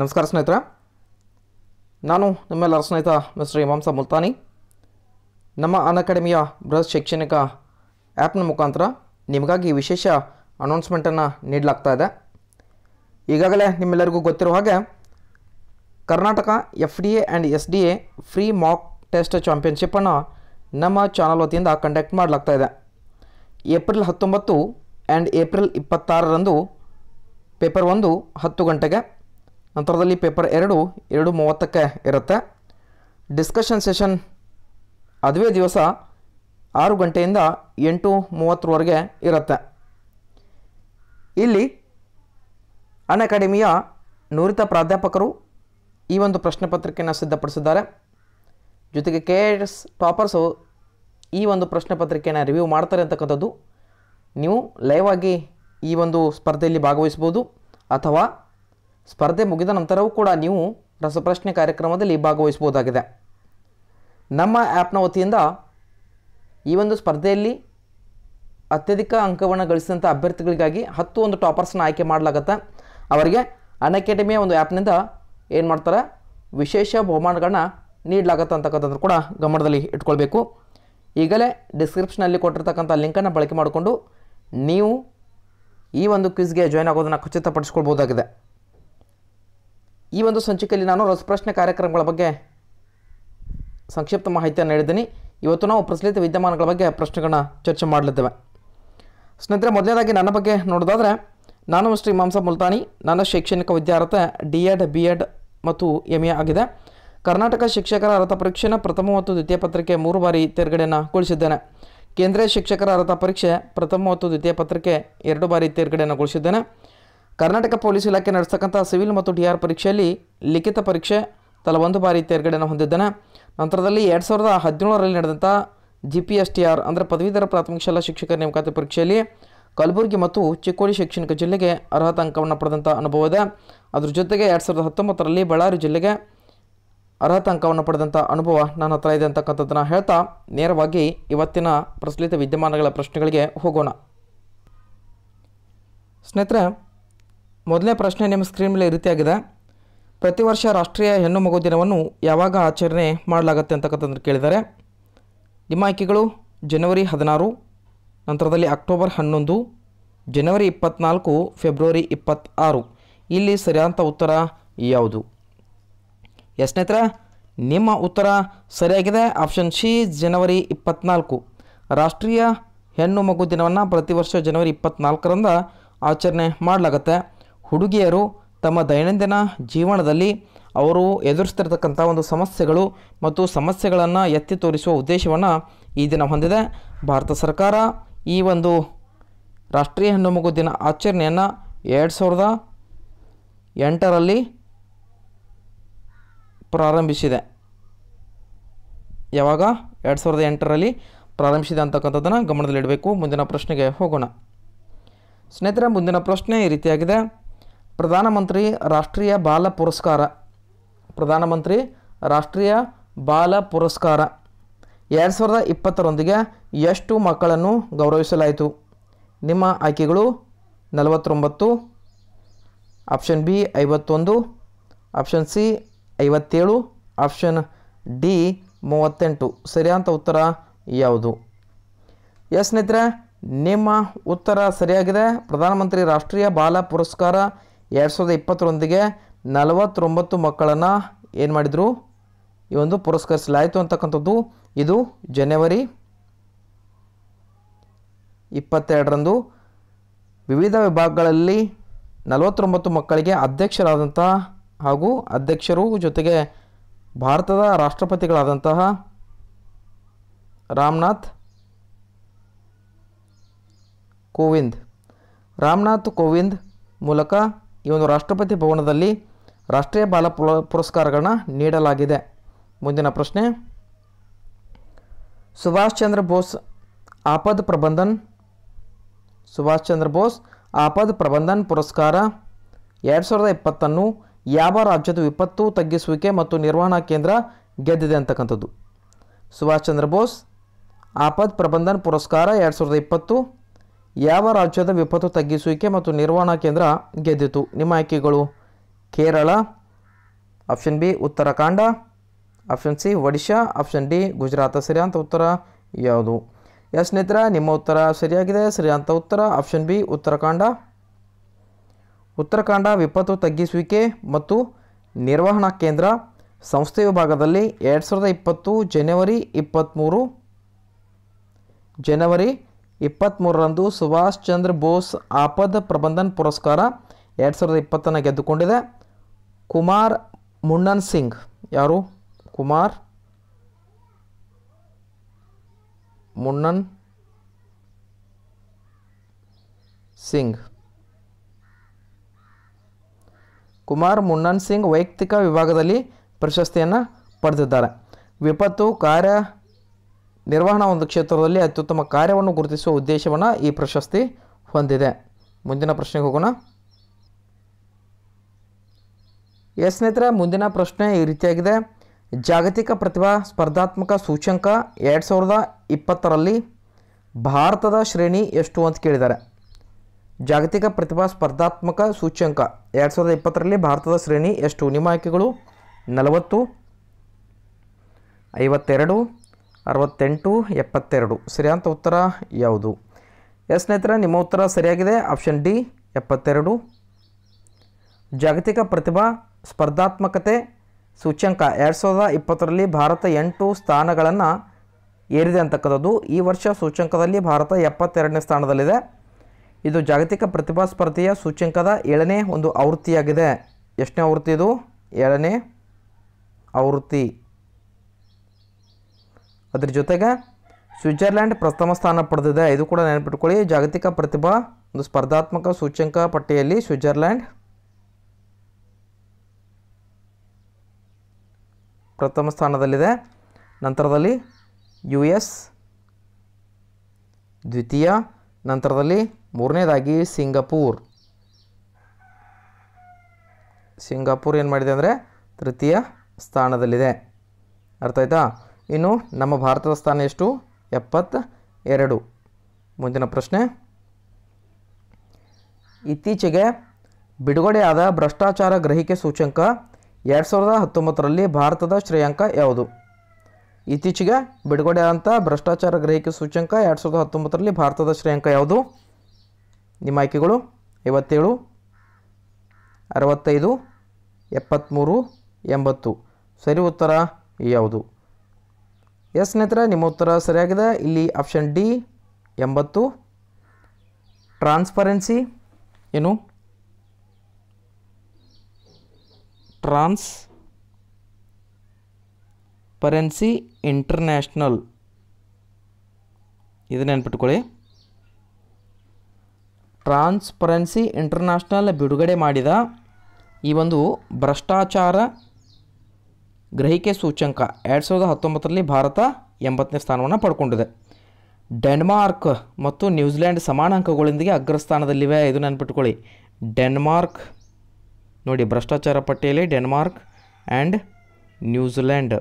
ನಮಸ್ಕಾರ ಸ್ನೇಹಿತರ ನಾನು ನಿಮ್ಮೆಲ್ಲರ ಸ್ನೇಹಿತ ಮಿಸ್ಟರ್ ಇಮಾಂಸ ಮುಲ್ತಾನಿ ನಮ್ಮ ಅನಕಾಡೆಮಿಯ ಬೃಹತ್ ಶೈಕ್ಷಣಿಕ ಆ್ಯಪ್ನ ಮುಖಾಂತರ ನಿಮಗಾಗಿ ವಿಶೇಷ ಅನೌನ್ಸ್ಮೆಂಟನ್ನು ನೀಡಲಾಗ್ತಾ ಇದೆ ಈಗಾಗಲೇ ನಿಮ್ಮೆಲ್ಲರಿಗೂ ಗೊತ್ತಿರುವ ಹಾಗೆ Karnataka F D A and S D A free mock test ಚಾಂಪಿಯನ್ಶಿಪ್ಪನ್ನು ನಮ್ಮ ಚಾನಲ್ ವತಿಯಿಂದ ಕಂಡಕ್ಟ್ ಮಾಡಲಾಗ್ತಾ ಇದೆ ಏಪ್ರಿಲ್ ಹತ್ತೊಂಬತ್ತು ಆ್ಯಂಡ್ ಏಪ್ರಿಲ್ ಇಪ್ಪತ್ತಾರರಂದು ಪೇಪರ್ ಒಂದು ಹತ್ತು ಗಂಟೆಗೆ ನಂತರದಲ್ಲಿ ಪೇಪರ್ ಎರಡು ಎರಡು ಮೂವತ್ತಕ್ಕೆ ಇರುತ್ತೆ ಡಿಸ್ಕಷನ್ ಸೆಷನ್ ಅದುವೇ ದಿವಸ ಆರು ಗಂಟೆಯಿಂದ ಎಂಟು ಮೂವತ್ತರವರೆಗೆ ಇರುತ್ತೆ ಇಲ್ಲಿ ಅನ್ ಅಕಾಡೆಮಿಯ ನುರಿತ ಪ್ರಾಧ್ಯಾಪಕರು ಈ ಒಂದು ಪ್ರಶ್ನೆ ಪತ್ರಿಕೆಯನ್ನು ಸಿದ್ಧಪಡಿಸಿದ್ದಾರೆ ಜೊತೆಗೆ ಕೆ ಎಸ್ ಟಾಪರ್ಸು ಈ ಒಂದು ಪ್ರಶ್ನೆ ಪತ್ರಿಕೆಯನ್ನು ರಿವ್ಯೂ ಮಾಡ್ತಾರೆ ಅಂತಕ್ಕಂಥದ್ದು ನೀವು ಲೈವ್ ಆಗಿ ಈ ಒಂದು ಸ್ಪರ್ಧೆಯಲ್ಲಿ ಭಾಗವಹಿಸ್ಬೋದು ಅಥವಾ ಸ್ಪರ್ಧೆ ಮುಗಿದ ನಂತರವೂ ಕೂಡ ನೀವು ರಸಪ್ರಶ್ನೆ ಕಾರ್ಯಕ್ರಮದಲ್ಲಿ ಭಾಗವಹಿಸ್ಬೋದಾಗಿದೆ ನಮ್ಮ ಆ್ಯಪ್ನ ವತಿಯಿಂದ ಈ ಒಂದು ಸ್ಪರ್ಧೆಯಲ್ಲಿ ಅತ್ಯಧಿಕ ಅಂಕವನ್ನು ಗಳಿಸಿದಂಥ ಅಭ್ಯರ್ಥಿಗಳಿಗಾಗಿ ಹತ್ತು ಒಂದು ಟಾಪರ್ಸ್ನ ಆಯ್ಕೆ ಮಾಡಲಾಗತ್ತೆ ಅವರಿಗೆ ಅಕಾಡೆಮಿಯ ಒಂದು ಆ್ಯಪ್ನಿಂದ ಏನು ಮಾಡ್ತಾರೆ ವಿಶೇಷ ಬಹುಮಾನಗಳನ್ನ ನೀಡಲಾಗತ್ತೆ ಅಂತಕ್ಕಂಥದ್ದು ಕೂಡ ಗಮನದಲ್ಲಿ ಇಟ್ಕೊಳ್ಬೇಕು ಈಗಲೇ ಡಿಸ್ಕ್ರಿಪ್ಷನಲ್ಲಿ ಕೊಟ್ಟಿರ್ತಕ್ಕಂಥ ಲಿಂಕನ್ನು ಬಳಕೆ ಮಾಡಿಕೊಂಡು ನೀವು ಈ ಒಂದು ಕ್ವಿಜ್ಗೆ ಜಾಯ್ನ್ ಆಗೋದನ್ನು ಖಚಿತಪಡಿಸ್ಕೊಳ್ಬೋದಾಗಿದೆ ಈ ಒಂದು ಸಂಚಿಕೆಯಲ್ಲಿ ನಾನು ರಸಪ್ರಶ್ನೆ ಕಾರ್ಯಕ್ರಮಗಳ ಬಗ್ಗೆ ಸಂಕ್ಷಿಪ್ತ ಮಾಹಿತಿಯನ್ನು ಹೇಳಿದ್ದೀನಿ ಇವತ್ತು ನಾವು ಪ್ರಚಲಿತ ವಿದ್ಯಮಾನಗಳ ಬಗ್ಗೆ ಪ್ರಶ್ನೆಗಳನ್ನ ಚರ್ಚೆ ಮಾಡಲಿದ್ದೇವೆ ಸ್ನೇಹಿತರೆ ಮೊದಲನೇದಾಗಿ ನನ್ನ ಬಗ್ಗೆ ನೋಡೋದಾದರೆ ನಾನು ಶ್ರೀ ಮಾಂಸ ಮುಲ್ತಾನಿ ನನ್ನ ಶೈಕ್ಷಣಿಕ ವಿದ್ಯಾರ್ಹತೆ ಡಿ ಎಡ್ ಬಿ ಎಡ್ ಮತ್ತು ಎಮ್ ಎ ಆಗಿದೆ ಕರ್ನಾಟಕ ಶಿಕ್ಷಕರ ಅರ್ಹತ ಪರೀಕ್ಷೆನ ಪ್ರಥಮ ಮತ್ತು ದ್ವಿತೀಯ ಪತ್ರಿಕೆ ಮೂರು ಬಾರಿ ತೇರ್ಗಡೆಯನ್ನು ಗೊಳಿಸಿದ್ದೇನೆ ಕೇಂದ್ರೀಯ ಶಿಕ್ಷಕರ ಅರ್ಹತಾ ಪರೀಕ್ಷೆ ಪ್ರಥಮ ಮತ್ತು ದ್ವಿತೀಯ ಪತ್ರಿಕೆ ಎರಡು ಬಾರಿ ತೇರ್ಗಡೆಯನ್ನು ಗೊಳಿಸಿದ್ದೇನೆ ಕರ್ನಾಟಕ ಪೊಲೀಸ್ ಇಲಾಖೆ ನಡೆಸ್ತಕ್ಕಂಥ ಸಿವಿಲ್ ಮತ್ತು ಡಿ ಆರ್ ಪರೀಕ್ಷೆಯಲ್ಲಿ ಲಿಖಿತ ಪರೀಕ್ಷೆ ತಲಾ ಒಂದು ಬಾರಿ ತೇರ್ಗಡೆಯನ್ನು ಹೊಂದಿದ್ದಾನೆ ನಂತರದಲ್ಲಿ ಎರಡು ಸಾವಿರದ ಹದಿನೇಳರಲ್ಲಿ ನಡೆದಂಥ G P S T R ಅಂದರೆ ಪದವೀಧರ ಪ್ರಾಥಮಿಕ ಶಾಲಾ ಶಿಕ್ಷಕರ ನೇಮಕಾತಿ ಪರೀಕ್ಷೆಯಲ್ಲಿ ಕಲಬುರಗಿ ಮತ್ತು ಚಿಕ್ಕೋಡಿ ಶೈಕ್ಷಣಿಕ ಜಿಲ್ಲೆಗೆ ಅರ್ಹತಾ ಅಂಕವನ್ನು ಪಡೆದಂಥ ಅನುಭವ ಇದೆ ಅದರ ಜೊತೆಗೆ ಎರಡು ಸಾವಿರದ ಹತ್ತೊಂಬತ್ತರಲ್ಲಿ ಬಳ್ಳಾರಿ ಜಿಲ್ಲೆಗೆ ಅರ್ಹತಾ ಅಂಕವನ್ನು ಪಡೆದಂಥ ಅನುಭವ ನನ್ನ ಹತ್ರ ಇದೆ ಅಂತಕ್ಕಂಥದ್ದನ್ನು ಹೇಳ್ತಾ ನೇರವಾಗಿ ಇವತ್ತಿನ ಪ್ರಚಲಿತ ವಿದ್ಯಮಾನಗಳ ಪ್ರಶ್ನೆಗಳಿಗೆ ಹೋಗೋಣ ಸ್ನೇಹಿತರೆ ಮೊದಲನೇ ಪ್ರಶ್ನೆ ನಿಮ್ಮ ಸ್ಕ್ರೀನ್ ಮೇಲೆ ಈ ರೀತಿಯಾಗಿದೆ ಪ್ರತಿ ವರ್ಷ ರಾಷ್ಟ್ರೀಯ ಹೆಣ್ಣು ಮಗು ದಿನವನ್ನು ಯಾವಾಗ ಆಚರಣೆ ಮಾಡಲಾಗುತ್ತೆ ಅಂತಕ್ಕಂಥದ್ದು ಕೇಳಿದ್ದಾರೆ ನಿಮ್ಮ ಆಯ್ಕೆಗಳು ಜನವರಿ ಹದಿನಾರು ನಂತರದಲ್ಲಿ ಅಕ್ಟೋಬರ್ ಹನ್ನೊಂದು ಜನವರಿ ಇಪ್ಪತ್ತ್ನಾಲ್ಕು ಫೆಬ್ರವರಿ ಇಪ್ಪತ್ತಾರು ಇಲ್ಲಿ ಸರಿಯಾದಂಥ ಉತ್ತರ ಯಾವುದು ಎಸ್ ಸ್ನೇಹಿತರೆ ನಿಮ್ಮ ಉತ್ತರ ಸರಿಯಾಗಿದೆ ಆಪ್ಷನ್ ಸಿ ಜನವರಿ ಇಪ್ಪತ್ತ್ನಾಲ್ಕು ರಾಷ್ಟ್ರೀಯ ಹೆಣ್ಣು ಮಗು ದಿನವನ್ನು ಪ್ರತಿ ವರ್ಷ ಜನವರಿ ಇಪ್ಪತ್ನಾಲ್ಕರಿಂದ ಆಚರಣೆ ಮಾಡಲಾಗತ್ತೆ ಹುಡುಗಿಯರು ತಮ್ಮ ದೈನಂದಿನ ಜೀವನದಲ್ಲಿ ಅವರು ಎದುರಿಸ್ತಿರ್ತಕ್ಕಂಥ ಒಂದು ಸಮಸ್ಯೆಗಳು ಮತ್ತು ಸಮಸ್ಯೆಗಳನ್ನು ಎತ್ತಿ ತೋರಿಸುವ ಉದ್ದೇಶವನ್ನು ಈ ದಿನ ಹೊಂದಿದೆ ಭಾರತ ಸರ್ಕಾರ ಈ ಒಂದು ರಾಷ್ಟ್ರೀಯ ಹೆಣ್ಣುಮಗು ದಿನ ಆಚರಣೆಯನ್ನು ಎರಡು ಸಾವಿರದ ಎಂಟರಲ್ಲಿ ಪ್ರಾರಂಭಿಸಿದೆ ಯಾವಾಗ ಎರಡು ಸಾವಿರದ ಎಂಟರಲ್ಲಿ ಪ್ರಾರಂಭಿಸಿದೆ ಅಂತಕ್ಕಂಥದ್ದನ್ನು ಗಮನದಲ್ಲಿಡಬೇಕು ಮುಂದಿನ ಪ್ರಶ್ನೆಗೆ ಹೋಗೋಣ ಸ್ನೇಹಿತರೆ ಮುಂದಿನ ಪ್ರಶ್ನೆ ಈ ರೀತಿಯಾಗಿದೆ ಪ್ರಧಾನಮಂತ್ರಿ ರಾಷ್ಟ್ರೀಯ ಬಾಲ ಪುರಸ್ಕಾರ ಪ್ರಧಾನಮಂತ್ರಿ ರಾಷ್ಟ್ರೀಯ ಬಾಲ ಪುರಸ್ಕಾರ ಎರಡು ಸಾವಿರದ ಇಪ್ಪತ್ತರೊಂದಿಗೆ ಎಷ್ಟು ಮಕ್ಕಳನ್ನು ಗೌರವಿಸಲಾಯಿತು ನಿಮ್ಮ ಆಯ್ಕೆಗಳು ನಲವತ್ತೊಂಬತ್ತು ಆಪ್ಷನ್ ಬಿ ಐವತ್ತೊಂದು ಆಪ್ಷನ್ ಸಿ ಐವತ್ತೇಳು ಆಪ್ಷನ್ ಡಿ ಮೂವತ್ತೆಂಟು ಸರಿಯಾದ ಉತ್ತರ ಯಾವುದು ಎಸ್ ಸ್ನೇಹಿತರೆ ನಿಮ್ಮ ಉತ್ತರ ಸರಿಯಾಗಿದೆ ಪ್ರಧಾನಮಂತ್ರಿ ರಾಷ್ಟ್ರೀಯ ಬಾಲ ಪುರಸ್ಕಾರ ಎರಡು ಸಾವಿರದ ಇಪ್ಪತ್ತರೊಂದಿಗೆ ನಲವತ್ತೊಂಬತ್ತು ಮಕ್ಕಳನ್ನು ಏನು ಮಾಡಿದರು ಈ ಒಂದು ಪುರಸ್ಕರಿಸಲಾಯಿತು ಅಂತಕ್ಕಂಥದ್ದು ಇದು ಜನವರಿ ಇಪ್ಪತ್ತೆರಡರಂದು ವಿವಿಧ ವಿಭಾಗಗಳಲ್ಲಿ ನಲವತ್ತೊಂಬತ್ತು ಮಕ್ಕಳಿಗೆ ಅಧ್ಯಕ್ಷರಾದಂಥ ಹಾಗೂ ಅಧ್ಯಕ್ಷರು ಜೊತೆಗೆ ಭಾರತದ ರಾಷ್ಟ್ರಪತಿಗಳಾದಂತಹ ರಾಮನಾಥ್ ಕೋವಿಂದ್ ರಾಮನಾಥ್ ಕೋವಿಂದ್ ಮೂಲಕ ಈ ಒಂದು ರಾಷ್ಟ್ರಪತಿ ಭವನದಲ್ಲಿ ರಾಷ್ಟ್ರೀಯ ಬಾಲ ಪುರಸ್ಕಾರಗಳನ್ನ ನೀಡಲಾಗಿದೆ ಮುಂದಿನ ಪ್ರಶ್ನೆ ಸುಭಾಷ್ ಚಂದ್ರ ಬೋಸ್ ಆಪದ ಪ್ರಬಂಧನ್ ಸುಭಾಷ್ ಚಂದ್ರ ಬೋಸ್ ಆಪದ್ ಪ್ರಬಂಧನ್ ಪುರಸ್ಕಾರ ಎರಡು ಸಾವಿರದ ಇಪ್ಪತ್ತನ್ನು ಯಾವ ರಾಜ್ಯದ ವಿಪತ್ತು ತಗ್ಗಿಸುವಿಕೆ ಮತ್ತು ನಿರ್ವಹಣಾ ಕೇಂದ್ರ ಗೆದ್ದಿದೆ ಅಂತಕ್ಕಂಥದ್ದು ಸುಭಾಷ್ ಚಂದ್ರ ಬೋಸ್ ಆಪದ್ ಪ್ರಬಂಧನ್ ಪುರಸ್ಕಾರ ಎರಡು ಸಾವಿರದ ಇಪ್ಪತ್ತು ಯಾವ ರಾಜ್ಯದ ವಿಪತ್ತು ತಗ್ಗಿಸುವಿಕೆ ಮತ್ತು ನಿರ್ವಹಣಾ ಕೇಂದ್ರ ಗೆದ್ದಿತು ನಿಮ್ಮ ಆಯ್ಕೆಗಳು Kerala option B Uttarakhand option C Odisha option D Gujarat ಸರಿ ಅಂತ ಉತ್ತರ ಯಾವುದು ಎಸ್ ಸ್ನೇಹಿತರ ನಿಮ್ಮ ಉತ್ತರ ಸರಿಯಾಗಿದೆ ಸರಿ ಅಂತ ಉತ್ತರ ಆಪ್ಷನ್ ಬಿ ಉತ್ತರಾಖಂಡ ಉತ್ತರಾಖಂಡ ವಿಪತ್ತು ತಗ್ಗಿಸುವಿಕೆ ಮತ್ತು ನಿರ್ವಹಣಾ ಕೇಂದ್ರ ಸಂಸ್ಥೆ ವಿಭಾಗದಲ್ಲಿ ಎರಡು ಸಾವಿರದ ಇಪ್ಪತ್ತು ಜನವರಿ ಇಪ್ಪತ್ತ್ಮೂರು ಜನವರಿ ಇಪ್ಪತ್ತ್ಮೂರರಂದು ಸುಭಾಷ್ ಚಂದ್ರ ಬೋಸ್ ಆಪದ ಪ್ರಬಂಧನ್ ಪುರಸ್ಕಾರ ಎರಡು ಸಾವಿರದ ಇಪ್ಪತ್ತನ್ನು ಗೆದ್ದುಕೊಂಡಿದೆ ಕುಮಾರ್ ಮುಣ್ಣನ್ ಸಿಂಗ್ ಯಾರು ಕುಮಾರ್ ಮುನ್ನನ್ ಸಿಂಗ್ ಕುಮಾರ್ ಮುನ್ನನ್ ಸಿಂಗ್ ವೈಯಕ್ತಿಕ ವಿಭಾಗದಲ್ಲಿ ಪ್ರಶಸ್ತಿಯನ್ನು ಪಡೆದಿದ್ದಾರೆ ವಿಪತ್ತು ಕಾರ್ಯ ನಿರ್ವಹಣಾ ಒಂದು ಕ್ಷೇತ್ರದಲ್ಲಿ ಅತ್ಯುತ್ತಮ ಕಾರ್ಯವನ್ನು ಗುರುತಿಸುವ ಉದ್ದೇಶವನ್ನು ಈ ಪ್ರಶಸ್ತಿ ಹೊಂದಿದೆ ಮುಂದಿನ ಪ್ರಶ್ನೆಗೆ ಹೋಗೋಣ ಎಸ್ ಸ್ನೇಹಿತರೆ ಮುಂದಿನ ಪ್ರಶ್ನೆ ಈ ರೀತಿಯಾಗಿದೆ ಜಾಗತಿಕ ಪ್ರತಿಭಾ ಸ್ಪರ್ಧಾತ್ಮಕ ಸೂಚ್ಯಂಕ ಎರಡು ಸಾವಿರದ ಇಪ್ಪತ್ತರಲ್ಲಿ ಭಾರತದ ಶ್ರೇಣಿ ಎಷ್ಟು ಅಂತ ಕೇಳಿದ್ದಾರೆ ಜಾಗತಿಕ ಪ್ರತಿಭಾ ಸ್ಪರ್ಧಾತ್ಮಕ ಸೂಚ್ಯಂಕ ಎರಡು ಸಾವಿರದ ಇಪ್ಪತ್ತರಲ್ಲಿ ಭಾರತದ ಶ್ರೇಣಿ ಎಷ್ಟು ನಿಮ್ಮ ಆಯ್ಕೆಗಳು ನಲವತ್ತು ಐವತ್ತೆರಡು ಅರವತ್ತೆಂಟು ಎಪ್ಪತ್ತೆರಡು ಸರಿಯಾದಂಥ ಉತ್ತರ ಯಾವುದು ಎಸ್ ಸ್ನೇಹಿತರೆ ನಿಮ್ಮ ಉತ್ತರ ಸರಿಯಾಗಿದೆ ಆಪ್ಷನ್ ಡಿ ಎಪ್ಪತ್ತೆರಡು ಜಾಗತಿಕ ಪ್ರತಿಭಾ ಸ್ಪರ್ಧಾತ್ಮಕತೆ ಸೂಚ್ಯಂಕ ಎರಡು ಸಾವಿರದ ಇಪ್ಪತ್ತರಲ್ಲಿ ಭಾರತ ಎಂಟು ಸ್ಥಾನಗಳನ್ನು ಏರಿದೆ ಅಂತಕ್ಕಂಥದ್ದು ಈ ವರ್ಷ ಸೂಚ್ಯಂಕದಲ್ಲಿ ಭಾರತ ಎಪ್ಪತ್ತೆರಡನೇ ಸ್ಥಾನದಲ್ಲಿದೆ ಇದು ಜಾಗತಿಕ ಪ್ರತಿಭಾ ಸ್ಪರ್ಧೆಯ ಸೂಚ್ಯಂಕದ ಏಳನೇ ಒಂದು ಆವೃತ್ತಿಯಾಗಿದೆ ಎಷ್ಟನೇ ಆವೃತ್ತಿ ಇದು ಏಳನೇ ಆವೃತ್ತಿ ಅದ್ರ ಜೊತೆಗೆ ಸ್ವಿಟ್ಜರ್ಲ್ಯಾಂಡ್ ಪ್ರಥಮ ಸ್ಥಾನ ಪಡೆದಿದೆ ಇದು ಕೂಡ ನೆನಪಿಟ್ಕೊಳ್ಳಿ ಜಾಗತಿಕ ಪ್ರತಿಭಾ ಒಂದು ಸ್ಪರ್ಧಾತ್ಮಕ ಸೂಚ್ಯಂಕ ಪಟ್ಟಿಯಲ್ಲಿ ಸ್ವಿಟ್ಜರ್ಲ್ಯಾಂಡ್ ಪ್ರಥಮ ಸ್ಥಾನದಲ್ಲಿದೆ ನಂತರದಲ್ಲಿ ಯು ಎಸ್ ದ್ವಿತೀಯ ನಂತರದಲ್ಲಿ ಮೂರನೇದಾಗಿ ಸಿಂಗಪೂರ್ ಸಿಂಗಾಪುರ್ ಏನು ಮಾಡಿದೆ ಅಂದರೆ ತೃತೀಯ ಸ್ಥಾನದಲ್ಲಿದೆ ಅರ್ಥ ಆಯ್ತಾ ಇನ್ನು ನಮ್ಮ ಭಾರತದ ಸ್ಥಾನ ಎಷ್ಟು ಎಪ್ಪತ್ತ ಎರಡು ಮುಂದಿನ ಪ್ರಶ್ನೆ ಇತ್ತೀಚೆಗೆ ಬಿಡುಗಡೆಯಾದ ಭ್ರಷ್ಟಾಚಾರ ಗ್ರಹಿಕೆ ಸೂಚ್ಯಂಕ ಎರಡು ಸಾವಿರದ ಹತ್ತೊಂಬತ್ತರಲ್ಲಿ ಭಾರತದ ಶ್ರೇಯಾಂಕ ಯಾವುದು ಇತ್ತೀಚೆಗೆ ಬಿಡುಗಡೆ ಆದಂಥ ಭ್ರಷ್ಟಾಚಾರ ಗ್ರಹಿಕೆ ಸೂಚ್ಯಂಕ ಎರಡು ಸಾವಿರದ ಹತ್ತೊಂಬತ್ತರಲ್ಲಿ ಭಾರತದ ಶ್ರೇಯಾಂಕ ಯಾವುದು ನಿಮ್ಮ ಆಯ್ಕೆಗಳು ಐವತ್ತೇಳು ಅರವತ್ತೈದು ಎಪ್ಪತ್ತ್ಮೂರು ಎಂಬತ್ತು ಸರಿ ಉತ್ತರ ಯಾವುದು ಎಸ್ ಸ್ನೇಹಿತರೆ ನಿಮ್ಮ ಉತ್ತರ ಸರಿಯಾಗಿದೆ ಇಲ್ಲಿ ಆಪ್ಷನ್ ಡಿ ಎಂಬತ್ತು ಟ್ರಾನ್ಸ್ಪರೆನ್ಸಿ ಏನು ಟ್ರಾನ್ಸ್ ಪರೆನ್ಸಿ ಇಂಟರ್ನ್ಯಾಷನಲ್ ಇದು ನೆನ್ಪಿಟ್ಕೊಳ್ಳಿ ಟ್ರಾನ್ಸ್ಪರೆನ್ಸಿ ಇಂಟರ್ನ್ಯಾಷನಲ್ ಬಿಡುಗಡೆ ಮಾಡಿದ ಈ ಒಂದು ಭ್ರಷ್ಟಾಚಾರ ಗ್ರಹಿಕೆ ಸೂಚ್ಯಂಕ ಎರಡು ಸಾವಿರದ ಹತ್ತೊಂಬತ್ತರಲ್ಲಿ ಭಾರತ ಎಂಬತ್ತನೇ ಸ್ಥಾನವನ್ನು ಪಡ್ಕೊಂಡಿದೆ ಡೆನ್ಮಾರ್ಕ್ ಮತ್ತು ನ್ಯೂಜಿಲೆಂಡ್ ಸಮಾನ ಅಂಕಗಳೊಂದಿಗೆ ಅಗ್ರಸ್ಥಾನದಲ್ಲಿವೆ ಇದು ನೆನ್ಪಿಟ್ಕೊಳ್ಳಿ ಡೆನ್ಮಾರ್ಕ್ ನೋಡಿ ಭ್ರಷ್ಟಾಚಾರ ಪಟ್ಟಿಯಲ್ಲಿ ಡೆನ್ಮಾರ್ಕ್ ಆ್ಯಂಡ್ ನ್ಯೂಜಿಲೆಂಡ್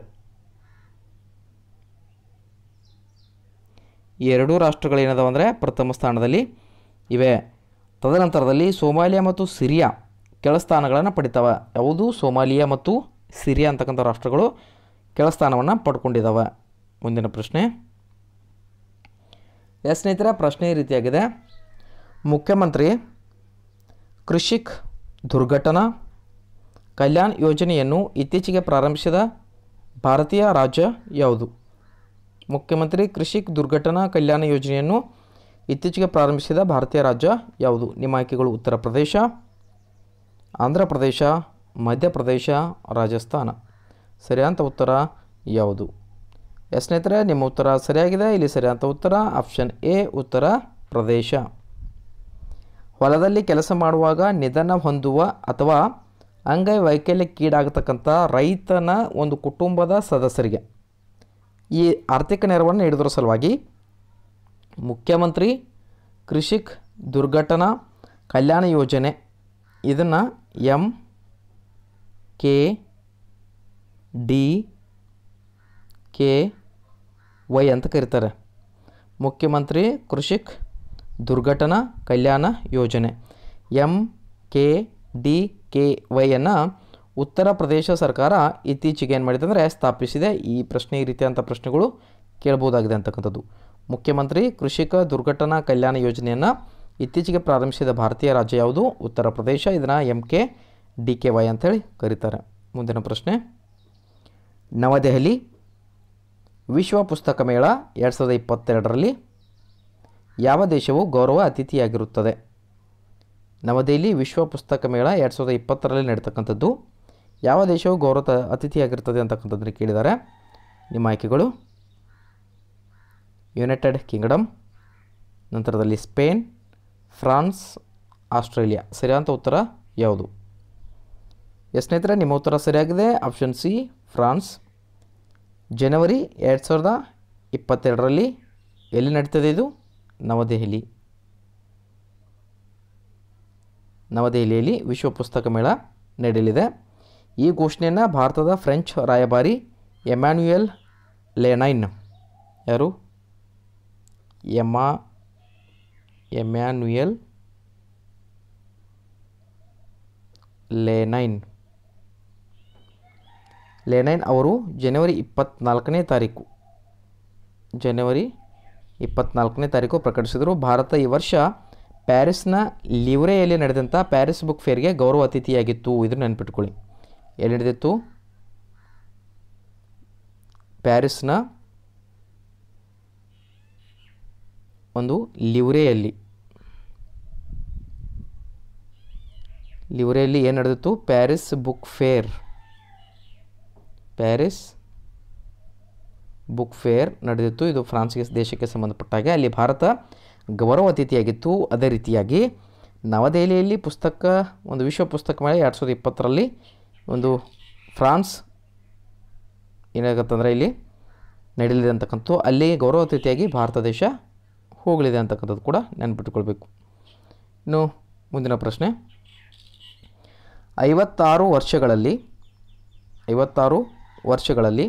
ಈ ಎರಡೂ ರಾಷ್ಟ್ರಗಳೇನದಾವ ಅಂದರೆ ಪ್ರಥಮ ಸ್ಥಾನದಲ್ಲಿ ಇವೆ ತದನಂತರದಲ್ಲಿ ಸೋಮಾಲಿಯಾ ಮತ್ತು ಸಿರಿಯಾ ಕೆಳ ಸ್ಥಾನಗಳನ್ನು ಪಡಿತಾವೆ ಯಾವುದು ಸೋಮಾಲಿಯಾ ಮತ್ತು ಸಿರಿಯಾ ಅಂತಕ್ಕಂಥ ರಾಷ್ಟ್ರಗಳು ಕೆಳಸ್ಥಾನವನ್ನು ಪಡ್ಕೊಂಡಿದ್ದಾವೆ ಮುಂದಿನ ಪ್ರಶ್ನೆ ಎಸ್ ಸ್ನೇಹಿತರ ಪ್ರಶ್ನೆ ಈ ರೀತಿಯಾಗಿದೆ ಮುಖ್ಯಮಂತ್ರಿ ಕೃಷಿಕ್ ದುರ್ಘಟನಾ ಕಲ್ಯಾಣ್ ಯೋಜನೆಯನ್ನು ಇತ್ತೀಚೆಗೆ ಪ್ರಾರಂಭಿಸಿದ ಭಾರತೀಯ ರಾಜ್ಯ ಯಾವುದು ಮುಖ್ಯಮಂತ್ರಿ ಕೃಷಿಕ್ ದುರ್ಘಟನಾ ಕಲ್ಯಾಣ ಯೋಜನೆಯನ್ನು ಇತ್ತೀಚೆಗೆ ಪ್ರಾರಂಭಿಸಿದ ಭಾರತೀಯ ರಾಜ್ಯ ಯಾವುದು ನಿಮ್ಮ ಆಯ್ಕೆಗಳು ಉತ್ತರ ಪ್ರದೇಶ ಆಂಧ್ರ ಪ್ರದೇಶ ಮಧ್ಯಪ್ರದೇಶ ರಾಜಸ್ಥಾನ ಸರಿಯಾದಂಥ ಉತ್ತರ ಯಾವುದು ಎಸ್ ಸ್ನೇಹಿತರೆ ನಿಮ್ಮ ಉತ್ತರ ಸರಿಯಾಗಿದೆ ಇಲ್ಲಿ ಸರಿಯಾದಂಥ ಉತ್ತರ ಆಪ್ಷನ್ ಎ ಉತ್ತರ ಪ್ರದೇಶ ಹೊಲದಲ್ಲಿ ಕೆಲಸ ಮಾಡುವಾಗ ನಿಧನ ಹೊಂದುವ ಅಥವಾ ಅಂಗೈ ವೈಕಲ್ಯಕ್ಕೀಡಾಗತಕ್ಕಂಥ ರೈತನ ಒಂದು ಕುಟುಂಬದ ಸದಸ್ಯರಿಗೆ ಈ ಆರ್ಥಿಕ ನೆರವನ್ನು ನೀಡಿದ್ರ ಸಲುವಾಗಿ ಮುಖ್ಯಮಂತ್ರಿ ಕೃಷಿಕ್ ದುರ್ಘಟನಾ ಕಲ್ಯಾಣ ಯೋಜನೆ ಇದನ್ನು M K D K Y ಅಂತ ಕರೀತಾರೆ ಮುಖ್ಯಮಂತ್ರಿ ಕೃಷಿಕ್ ದುರ್ಘಟನಾ ಕಲ್ಯಾಣ ಯೋಜನೆ ಎಂ ಕೆ ಡಿ ಕೆ ವೈಯನ್ನು ಉತ್ತರ ಪ್ರದೇಶ ಸರ್ಕಾರ ಇತ್ತೀಚೆಗೆ ಏನು ಮಾಡಿದೆ ಅಂದರೆ ಸ್ಥಾಪಿಸಿದೆ ಈ ಪ್ರಶ್ನೆ ಈ ರೀತಿಯಾದಂಥ ಪ್ರಶ್ನೆಗಳು ಕೇಳ್ಬೋದಾಗಿದೆ ಅಂತಕ್ಕಂಥದ್ದು ಮುಖ್ಯಮಂತ್ರಿ ಕೃಷಿಕ ದುರ್ಘಟನಾ ಕಲ್ಯಾಣ ಯೋಜನೆಯನ್ನು ಇತ್ತೀಚೆಗೆ ಪ್ರಾರಂಭಿಸಿದ ಭಾರತೀಯ ರಾಜ್ಯ ಯಾವುದು ಉತ್ತರ ಪ್ರದೇಶ ಇದನ್ನು M K D K Y ಅಂಥೇಳಿ ಕರೀತಾರೆ ಮುಂದಿನ ಪ್ರಶ್ನೆ ನವದೆಹಲಿ ವಿಶ್ವ ಪುಸ್ತಕ ಮೇಳ ಎರಡು ಸಾವಿರದ ಇಪ್ಪತ್ತೆರಡರಲ್ಲಿ ಯಾವ ದೇಶವು ಗೌರವ ಅತಿಥಿಯಾಗಿರುತ್ತದೆ ನವದೆಹಲಿ ವಿಶ್ವ ಪುಸ್ತಕ ಮೇಳ ಎರಡು ಸಾವಿರದ ಇಪ್ಪತ್ತರಲ್ಲಿ ನಡೀತಕ್ಕಂಥದ್ದು ಯಾವ ದೇಶವು ಗೌರವ ಅತಿಥಿಯಾಗಿರ್ತದೆ ಅಂತಕ್ಕಂಥದ್ದನ್ನು ಕೇಳಿದ್ದಾರೆ ನಿಮ್ಮ ಆಯ್ಕೆಗಳು ಯುನೈಟೆಡ್ ಕಿಂಗ್ಡಮ್ ನಂತರದಲ್ಲಿ ಸ್ಪೇನ್ ಫ್ರಾನ್ಸ್ ಆಸ್ಟ್ರೇಲಿಯಾ ಸರಿಯಾದಂಥ ಉತ್ತರ ಯಾವುದು ಎಸ್ ಸ್ನೇಹಿತರೆ ನಿಮ್ಮ ಉತ್ತರ ಸರಿಯಾಗಿದೆ ಆಪ್ಷನ್ ಸಿ ಫ್ರಾನ್ಸ್ ಜನವರಿ ಎರಡು ಸಾವಿರದ ಇಪ್ಪತ್ತೆರಡರಲ್ಲಿ ಎಲ್ಲಿ ನಡೀತದೆ ಇದು ನವದೆಹಲಿ ನವದೆಹಲಿಯಲ್ಲಿ ವಿಶ್ವ ಪುಸ್ತಕ ಮೇಳ ನಡೆಯಲಿದೆ ಈ ಘೋಷಣೆಯನ್ನು ಭಾರತದ ಫ್ರೆಂಚ್ ರಾಯಭಾರಿ ಎಮ್ಯಾನ್ಯುಯಲ್ ಲೆನೈನ್ ಯಾರು ಎಮಾ ಎಮ್ಯಾನ್ಯುಯಲ್ ಲೆನೈನ್ ಲೆನೈನ್ ಅವರು ಜನವರಿ ಇಪ್ಪತ್ತ್ನಾಲ್ಕನೇ ತಾರೀಕು ಜನವರಿ ಇಪ್ಪತ್ತ್ನಾಲ್ಕನೇ ತಾರೀಕು ಪ್ರಕಟಿಸಿದರು ಭಾರತ ಈ ವರ್ಷ ಪ್ಯಾರಿಸ್ನ ಲಿವ್ರೆಯಲ್ಲಿ ನಡೆದಂಥ ಪ್ಯಾರಿಸ್ ಬುಕ್ ಫೇರ್ಗೆ ಗೌರವ ಅತಿಥಿಯಾಗಿತ್ತು ಇದನ್ನು ನೆನ್ಪಿಟ್ಕೊಳ್ಳಿ ಎಲ್ಲಿ ನಡೆದಿತ್ತು ಪ್ಯಾರಿಸ್ನ ಒಂದು ಲಿವ್ರೆಯಲ್ಲಿ ಲಿವ್ರೆಯಲ್ಲಿ ಏನು ನಡೆದಿತ್ತು Paris book fair Paris book fair ನಡೆದಿತ್ತು ಇದು ಫ್ರಾನ್ಸ್ಗೆ ದೇಶಕ್ಕೆ ಸಂಬಂಧಪಟ್ಟಾಗೆ ಅಲ್ಲಿ ಭಾರತ ಗೌರವ ಅತಿಥಿಯಾಗಿತ್ತು ಅದೇ ರೀತಿಯಾಗಿ ನವದೆಹಲಿಯಲ್ಲಿ ಪುಸ್ತಕ ಒಂದು ವಿಶ್ವ ಪುಸ್ತಕ ಮೇಲೆ ಎರಡು ಸಾವಿರದ ಇಪ್ಪತ್ತರಲ್ಲಿ ಒಂದು ಫ್ರಾನ್ಸ್ ಏನಾಗತ್ತಂದರೆ ಇಲ್ಲಿ ನಡೀಲಿದೆ ಅಂತಕ್ಕಂಥ ಅಲ್ಲಿ ಗೌರವ ಅತಿಥಿಯಾಗಿ ಭಾರತ ದೇಶ ಹೋಗಲಿದೆ ಅಂತಕ್ಕಂಥದ್ದು ಕೂಡ ನೆನ್ಪಿಟ್ಕೊಳ್ಬೇಕು ಇನ್ನು ಮುಂದಿನ ಪ್ರಶ್ನೆ ಐವತ್ತಾರು ವರ್ಷಗಳಲ್ಲಿ ಐವತ್ತಾರು ವರ್ಷಗಳಲ್ಲಿ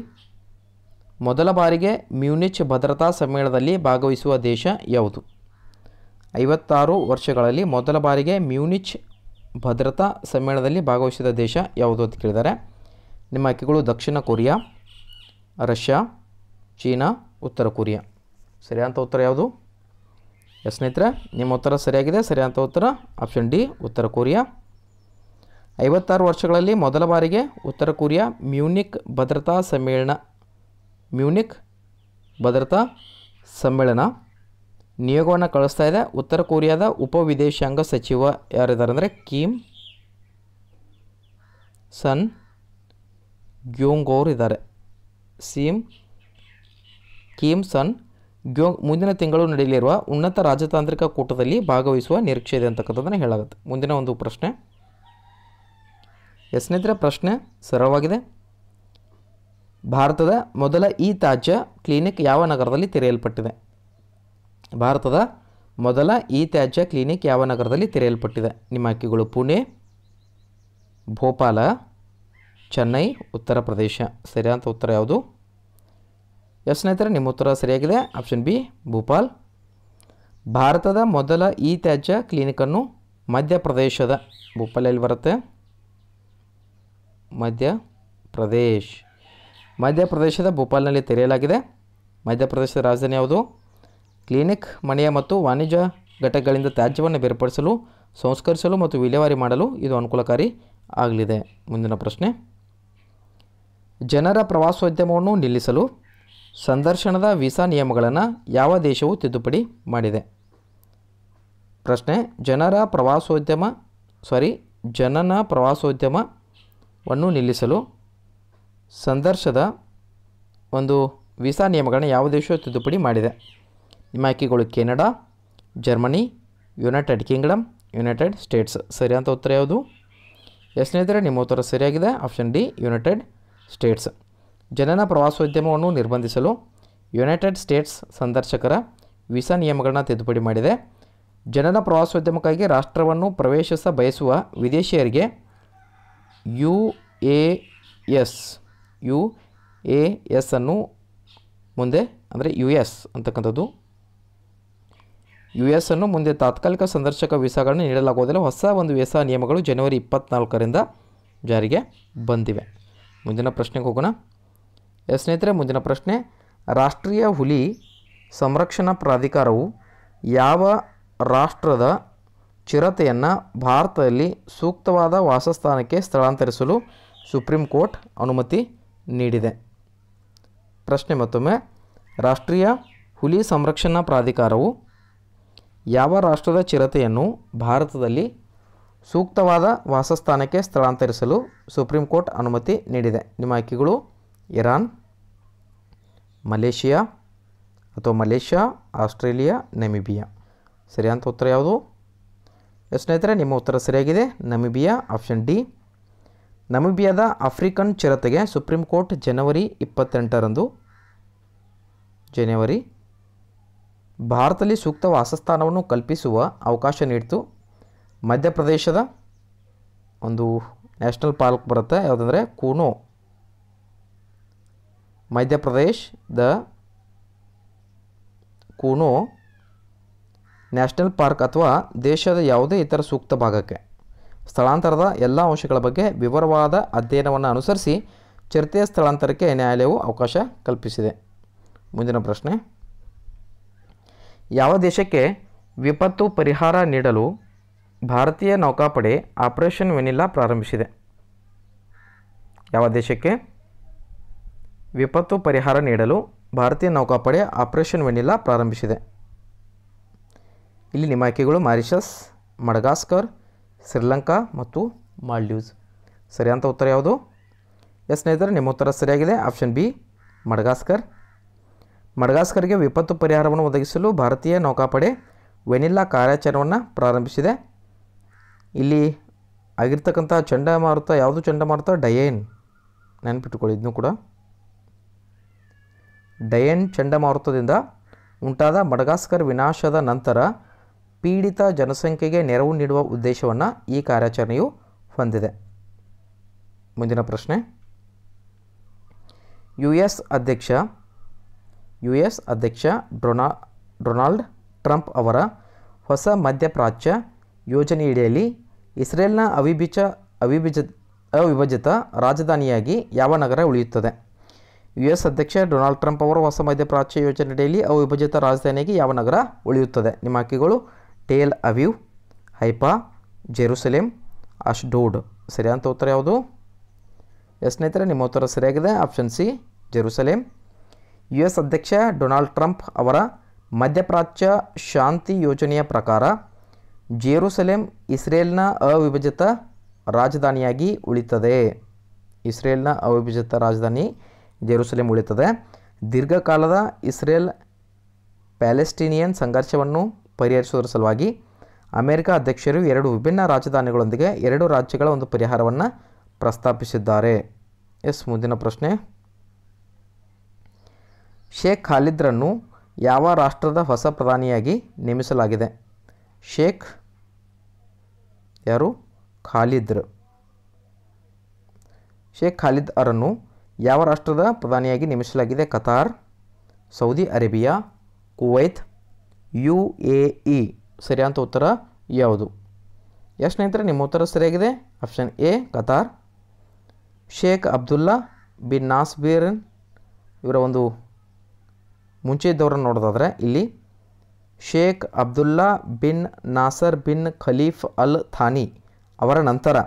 ಮೊದಲ ಬಾರಿಗೆ ಮ್ಯೂನಿಚ್ ಭದ್ರತಾ ಸಮ್ಮೇಳನದಲ್ಲಿ ಭಾಗವಹಿಸುವ ದೇಶ ಯಾವುದು ಐವತ್ತಾರು ವರ್ಷಗಳಲ್ಲಿ ಮೊದಲ ಬಾರಿಗೆ ಮ್ಯೂನಿಚ್ ಭದ್ರತಾ ಸಮ್ಮೇಳನದಲ್ಲಿ ಭಾಗವಹಿಸಿದ ದೇಶ ಯಾವುದು ಅಂತ ಕೇಳಿದ್ದಾರೆ ನಿಮ್ಮ ಆಯ್ಕೆಗಳು ದಕ್ಷಿಣ ಕೊರಿಯಾ ರಷ್ಯಾ ಚೀನಾ ಉತ್ತರ ಕೊರಿಯಾ ಸರಿಯಾದ ಉತ್ತರ ಯಾವುದು ಎಸ್ ಸ್ನೇಹಿತರೆ ನಿಮ್ಮ ಉತ್ತರ ಸರಿಯಾಗಿದೆ ಸರಿಯಾದ ಉತ್ತರ ಆಪ್ಷನ್ ಡಿ ಉತ್ತರ ಕೊರಿಯಾ ಐವತ್ತಾರು ವರ್ಷಗಳಲ್ಲಿ ಮೊದಲ ಬಾರಿಗೆ ಉತ್ತರ ಕೊರಿಯಾ ಮ್ಯೂನಿಕ್ ಭದ್ರತಾ ಸಮ್ಮೇಳನ ಮ್ಯೂನಿಕ್ ಭದ್ರತಾ ಸಮ್ಮೇಳನ ನಿಯೋಗವನ್ನು ಕಳಿಸ್ತಾ ಇದೆ ಉತ್ತರ ಕೊರಿಯಾದ ಉಪ ವಿದೇಶಾಂಗ ಸಚಿವ ಯಾರಿದ್ದಾರೆ ಅಂದರೆ ಕಿಮ್ ಸನ್ ಗ್ಯೋಂಗ್ ಅವರು ಇದ್ದಾರೆ ಸಿಮ್ ಕಿಮ್ ಸನ್ ಗ್ಯೋಂಗ್ ಮುಂದಿನ ತಿಂಗಳು ನಡೆಯಲಿರುವ ಉನ್ನತ ರಾಜತಾಂತ್ರಿಕ ಕೂಟದಲ್ಲಿ ಭಾಗವಹಿಸುವ ನಿರೀಕ್ಷೆ ಇದೆ ಅಂತಕ್ಕಂಥದ್ದನ್ನು ಹೇಳಾಗುತ್ತೆ ಮುಂದಿನ ಒಂದು ಪ್ರಶ್ನೆ ಎಸ್ ಸ್ನೇಹಿತರೆ ಪ್ರಶ್ನೆ ಸರಳವಾಗಿದೆ ಭಾರತದ ಮೊದಲ ಇ ತ್ಯಾಜ್ಯ ಕ್ಲಿನಿಕ್ ಯಾವ ನಗರದಲ್ಲಿ ತೆರೆಯಲ್ಪಟ್ಟಿದೆ ಭಾರತದ ಮೊದಲ ಇ ತ್ಯಾಜ್ಯ ಕ್ಲಿನಿಕ್ ಯಾವ ನಗರದಲ್ಲಿ ತೆರೆಯಲ್ಪಟ್ಟಿದೆ ನಿಮ್ಮ ಆಯ್ಕೆಗಳು ಪುಣೆ ಭೋಪಾಲ ಚೆನ್ನೈ ಉತ್ತರ ಪ್ರದೇಶ ಸರಿಯಾದಂಥ ಉತ್ತರ ಯಾವುದು ಎಸ್ ಸ್ನೇಹಿತರೆ ನಿಮ್ಮ ಉತ್ತರ ಸರಿಯಾಗಿದೆ ಆಪ್ಷನ್ ಬಿ ಭೋಪಾಲ್ ಭಾರತದ ಮೊದಲ ಇ ತ್ಯಾಜ್ಯ ಕ್ಲಿನಿಕನ್ನು ಮಧ್ಯಪ್ರದೇಶದ ಭೋಪಾಲಲ್ಲಿ ಬರುತ್ತೆ ಮಧ್ಯ ಮಧ್ಯಪ್ರದೇಶದ ಭೋಪಾಲ್ನಲ್ಲಿ ತೆರೆಯಲಾಗಿದೆ ಮಧ್ಯಪ್ರದೇಶದ ರಾಜಧಾನಿ ಯಾವುದು ಕ್ಲಿನಿಕ್ ಮನೆಯ ಮತ್ತು ವಾಣಿಜ್ಯ ಘಟಕಗಳಿಂದ ತ್ಯಾಜ್ಯವನ್ನು ಬೇರ್ಪಡಿಸಲು ಸಂಸ್ಕರಿಸಲು ಮತ್ತು ವಿಲೇವಾರಿ ಮಾಡಲು ಇದು ಅನುಕೂಲಕಾರಿ ಆಗಲಿದೆ ಮುಂದಿನ ಪ್ರಶ್ನೆ ಜನರ ಪ್ರವಾಸೋದ್ಯಮವನ್ನು ನಿಲ್ಲಿಸಲು ಸಂದರ್ಶನದ ವೀಸಾ ನಿಯಮಗಳನ್ನು ಯಾವ ದೇಶವು ತಿದ್ದುಪಡಿ ಮಾಡಿದೆ ಪ್ರಶ್ನೆ ಜನರ ಪ್ರವಾಸೋದ್ಯಮ ಸಾರಿ ಜನನ ಪ್ರವಾಸೋದ್ಯಮ ವನ್ನು ನಿಲ್ಲಿಸಲು ಸಂದರ್ಶದ ಒಂದು ವೀಸಾ ನಿಯಮಗಳನ್ನು ಯಾವ ದೇಶ ತಿದ್ದುಪಡಿ ಮಾಡಿದೆ ನಿಮ್ಮ ಆಯ್ಕೆಗಳು Canada Germany United Kingdom United States ಅಂತ ಉತ್ತರ ಯಾವುದು ಎಸ್ ಸ್ನೇಹಿತರೆ ನಿಮ್ಮ ಉತ್ತರ ಸರಿಯಾಗಿದೆ ಆಪ್ಷನ್ ಡಿ ಯುನೈಟೆಡ್ ಸ್ಟೇಟ್ಸ್ ಜನನ ಪ್ರವಾಸೋದ್ಯಮವನ್ನು ನಿರ್ಬಂಧಿಸಲು ಯುನೈಟೆಡ್ ಸ್ಟೇಟ್ಸ್ ಸಂದರ್ಶಕರ ವೀಸಾ ನಿಯಮಗಳನ್ನು ತಿದ್ದುಪಡಿ ಮಾಡಿದೆ ಜನನ ಪ್ರವಾಸೋದ್ಯಮಕ್ಕಾಗಿ ರಾಷ್ಟ್ರವನ್ನು ಪ್ರವೇಶಿಸ ಬಯಸುವ ವಿದೇಶಿಯರಿಗೆ U A S U A S ಅನ್ನು ಮುಂದೆ ಅಂದರೆ ಯು ಎಸ್ ಅಂತಕ್ಕಂಥದ್ದು ಯು ಎಸ್ ಅನ್ನು ಮುಂದೆ ತಾತ್ಕಾಲಿಕ ಸಂದರ್ಶಕ ವೀಸಾಗಳನ್ನು ನೀಡಲಾಗುವುದಿಲ್ಲ ಹೊಸ ಒಂದು ವೀಸಾ ನಿಯಮಗಳು ಜನವರಿ ಇಪ್ಪತ್ತ್ನಾಲ್ಕರಿಂದ ಜಾರಿಗೆ ಬಂದಿವೆ ಮುಂದಿನ ಪ್ರಶ್ನೆಗೆ ಹೋಗೋಣ ಎಸ್ ಸ್ನೇಹಿತರೆ ಮುಂದಿನ ಪ್ರಶ್ನೆ ರಾಷ್ಟ್ರೀಯ ಹುಲಿ ಸಂರಕ್ಷಣಾ ಪ್ರಾಧಿಕಾರವು ಯಾವ ರಾಷ್ಟ್ರದ ಚಿರತೆಯನ್ನು ಭಾರತದಲ್ಲಿ ಸೂಕ್ತವಾದ ವಾಸಸ್ಥಾನಕ್ಕೆ ಸ್ಥಳಾಂತರಿಸಲು ಸುಪ್ರೀಂ ಕೋರ್ಟ್ ಅನುಮತಿ ನೀಡಿದೆ ಪ್ರಶ್ನೆ ಮತ್ತೊಮ್ಮೆ ರಾಷ್ಟ್ರೀಯ ಹುಲಿ ಸಂರಕ್ಷಣಾ ಪ್ರಾಧಿಕಾರವು ಯಾವ ರಾಷ್ಟ್ರದ ಚಿರತೆಯನ್ನು ಭಾರತದಲ್ಲಿ ಸೂಕ್ತವಾದ ವಾಸಸ್ಥಾನಕ್ಕೆ ಸ್ಥಳಾಂತರಿಸಲು ಸುಪ್ರೀಂ ಕೋರ್ಟ್ ಅನುಮತಿ ನೀಡಿದೆ ನಿಮ್ಮ ಆಯ್ಕೆಗಳು ಇರಾನ್ ಮಲೇಷಿಯಾ ಅಥವಾ ಮಲೇಷ್ಯಾ ಆಸ್ಟ್ರೇಲಿಯಾ ನೆಮಿಬಿಯಾ ಸರಿಯಾದ ಉತ್ತರ ಯಾವುದು ಸ್ನೇಹಿತರೆ ನಿಮ್ಮ ಉತ್ತರ ಸರಿಯಾಗಿದೆ ನಮಿಬಿಯಾ ಆಪ್ಷನ್ ಡಿ ನಮಿಬಿಯಾದ ಆಫ್ರಿಕನ್ ಚಿರತೆಗೆ ಸುಪ್ರೀಂ ಕೋರ್ಟ್ ಜನವರಿ ಇಪ್ಪತ್ತೆಂಟರಂದು ಜನವರಿ ಭಾರತದಲ್ಲಿ ಸೂಕ್ತ ವಾಸಸ್ಥಾನವನ್ನು ಕಲ್ಪಿಸುವ ಅವಕಾಶ ನೀಡಿತು ಮಧ್ಯಪ್ರದೇಶದ ಒಂದು ನ್ಯಾಷನಲ್ ಪಾರ್ಕ್ ಬರುತ್ತೆ ಯಾವುದಂದರೆ ಕೂನೋ ಮಧ್ಯಪ್ರದೇಶದ ದ ಕೂನೋ ನ್ಯಾಷನಲ್ ಪಾರ್ಕ್ ಅಥವಾ ದೇಶದ ಯಾವುದೇ ಇತರ ಸೂಕ್ತ ಭಾಗಕ್ಕೆ ಸ್ಥಳಾಂತರದ ಎಲ್ಲ ಅಂಶಗಳ ಬಗ್ಗೆ ವಿವರವಾದ ಅಧ್ಯಯನವನ್ನು ಅನುಸರಿಸಿ ಚರಿತೆಯ ಸ್ಥಳಾಂತರಕ್ಕೆ ನ್ಯಾಯಾಲಯವು ಅವಕಾಶ ಕಲ್ಪಿಸಿದೆ ಮುಂದಿನ ಪ್ರಶ್ನೆ ಯಾವ ದೇಶಕ್ಕೆ ವಿಪತ್ತು ಪರಿಹಾರ ನೀಡಲು ಭಾರತೀಯ ನೌಕಾಪಡೆ ಆಪರೇಷನ್ ವೆನಿಲ್ಲಾ ಪ್ರಾರಂಭಿಸಿದೆ ಯಾವ ದೇಶಕ್ಕೆ ವಿಪತ್ತು ಪರಿಹಾರ ನೀಡಲು ಭಾರತೀಯ ನೌಕಾಪಡೆ ಆಪರೇಷನ್ ವೆನಿಲ್ಲಾ ಪ್ರಾರಂಭಿಸಿದೆ ಇಲ್ಲಿ ನಿಮ್ಮ ಆಯ್ಕೆಗಳು ಮಾರಿಷಸ್ ಮಡಗಾಸ್ಕರ್ ಶ್ರೀಲಂಕಾ ಮತ್ತು ಮಾಲ್ಡೀವ್ಸ್ ಸರಿಯಾದಂಥ ಉತ್ತರ ಯಾವುದು ಎಸ್ ಸ್ನೇಹಿತರೆ ನಿಮ್ಮ ಉತ್ತರ ಸರಿಯಾಗಿದೆ ಆಪ್ಷನ್ ಬಿ ಮಡಗಾಸ್ಕರ್ ಮಡಗಾಸ್ಕರ್ಗೆ ವಿಪತ್ತು ಪರಿಹಾರವನ್ನು ಒದಗಿಸಲು ಭಾರತೀಯ ನೌಕಾಪಡೆ ವೆನಿಲ್ಲಾ ಕಾರ್ಯಾಚರಣೆಯನ್ನು ಪ್ರಾರಂಭಿಸಿದೆ ಇಲ್ಲಿ ಆಗಿರ್ತಕ್ಕಂಥ ಚಂಡಮಾರುತ ಯಾವುದು ಚಂಡಮಾರುತ ಡಯೇನ್ ನೆನಪಿಟ್ಟುಕೊಳ್ಳಿ ಇದನ್ನು ಕೂಡ ಡಯೇನ್ ಚಂಡಮಾರುತದಿಂದ ಉಂಟಾದ ಮಡಗಾಸ್ಕರ್ ವಿನಾಶದ ನಂತರ ಪೀಡಿತ ಜನಸಂಖ್ಯೆಗೆ ನೆರವು ನೀಡುವ ಉದ್ದೇಶವನ್ನು ಈ ಕಾರ್ಯಾಚರಣೆಯು ಹೊಂದಿದೆ ಮುಂದಿನ ಪ್ರಶ್ನೆ ಯು ಎಸ್ ಅಧ್ಯಕ್ಷ ಯು ಎಸ್ ಅಧ್ಯಕ್ಷ ಡೊನಾ ಡೊನಾಲ್ಡ್ ಟ್ರಂಪ್ ಅವರ ಹೊಸ ಮಧ್ಯಪ್ರಾಚ್ಯ ಯೋಜನೆಯಡಿಯಲ್ಲಿ ಇಸ್ರೇಲ್ನ ಅವಿಭಿಚ ಅವಿಭಿಜ ಅವಿಭಜಿತ ರಾಜಧಾನಿಯಾಗಿ ಯಾವ ನಗರ ಉಳಿಯುತ್ತದೆ ಯು ಎಸ್ ಅಧ್ಯಕ್ಷ ಡೊನಾಲ್ಡ್ ಟ್ರಂಪ್ ಅವರ ಹೊಸ ಮಧ್ಯಪ್ರಾಚ್ಯ ಯೋಜನೆಯಡಿಯಲ್ಲಿ ಅವಿಭಜಿತ ರಾಜಧಾನಿಯಾಗಿ ಯಾವ ನಗರ ಉಳಿಯುತ್ತದೆ ನಿಮ್ಮ ಆಕೆಗಳು ಟೇಲ್ ಅವ್ಯೂ ಹೈಪಾ ಜೆರುಸಲೇಮ್ ಅಶ್ಡೋಡ್ ಸರಿಯಾದಂಥ ಉತ್ತರ ಯಾವುದು ಎಸ್ ಸ್ನೇಹಿತರೆ ನಿಮ್ಮ ಉತ್ತರ ಸರಿಯಾಗಿದೆ option C Jerusalem U S ಅಧ್ಯಕ್ಷ ಡೊನಾಲ್ಡ್ ಟ್ರಂಪ್ ಅವರ ಮಧ್ಯಪ್ರಾಚ್ಯ ಶಾಂತಿ ಯೋಜನೆಯ ಪ್ರಕಾರ ಜೆರುಸಲೇಮ್ ಇಸ್ರೇಲ್ನ ಅವಿಭಜಿತ ರಾಜಧಾನಿಯಾಗಿ ಉಳಿತದೆ ಇಸ್ರೇಲ್ನ ಅವಿಭಜಿತ ರಾಜಧಾನಿ ಜೆರುಸಲೇಮ್ ಉಳಿತದೆ ದೀರ್ಘಕಾಲದ ಇಸ್ರೇಲ್ ಪ್ಯಾಲೆಸ್ಟೀನಿಯನ್ ಸಂಘರ್ಷವನ್ನು ಪರಿಹರಿಸುವುದರ ಸಲುವಾಗಿ ಅಮೆರಿಕ ಅಧ್ಯಕ್ಷರು ಎರಡು ವಿಭಿನ್ನ ರಾಜಧಾನಿಗಳೊಂದಿಗೆ ಎರಡು ರಾಜ್ಯಗಳ ಒಂದು ಪರಿಹಾರವನ್ನು ಪ್ರಸ್ತಾಪಿಸಿದ್ದಾರೆ ಎಸ್ ಮುಂದಿನ ಪ್ರಶ್ನೆ ಶೇಖ್ ಖಾಲಿದ್ರನ್ನು ಯಾವ ರಾಷ್ಟ್ರದ ಹೊಸ ಪ್ರಧಾನಿಯಾಗಿ ನೇಮಿಸಲಾಗಿದೆ ಶೇಖ್ ಯಾರು ಖಾಲಿದ್ರ ಶೇಖ್ ಖಾಲಿದ್ ಅವರನ್ನು ಯಾವ ರಾಷ್ಟ್ರದ ಪ್ರಧಾನಿಯಾಗಿ ನೇಮಿಸಲಾಗಿದೆ Qatar Saudi Arabia Kuwait U A E ಸರಿಯಾದ ಉತ್ತರ ಯಾವುದು ಎಷ್ಟು ಸ್ನೇಹಿತರೆ ನಿಮ್ಮ ಉತ್ತರ ಸರಿಯಾಗಿದೆ option A Qatar Sheikh Abdullah bin ನಾಸ್ಬೀರನ್ ಇವರ ಒಂದು ಮುಂಚೆ ಇದ್ದವರನ್ನು ನೋಡೋದಾದರೆ ಇಲ್ಲಿ Sheikh Abdullah bin Nasser bin Khalif Al Thani ಅವರ ನಂತರ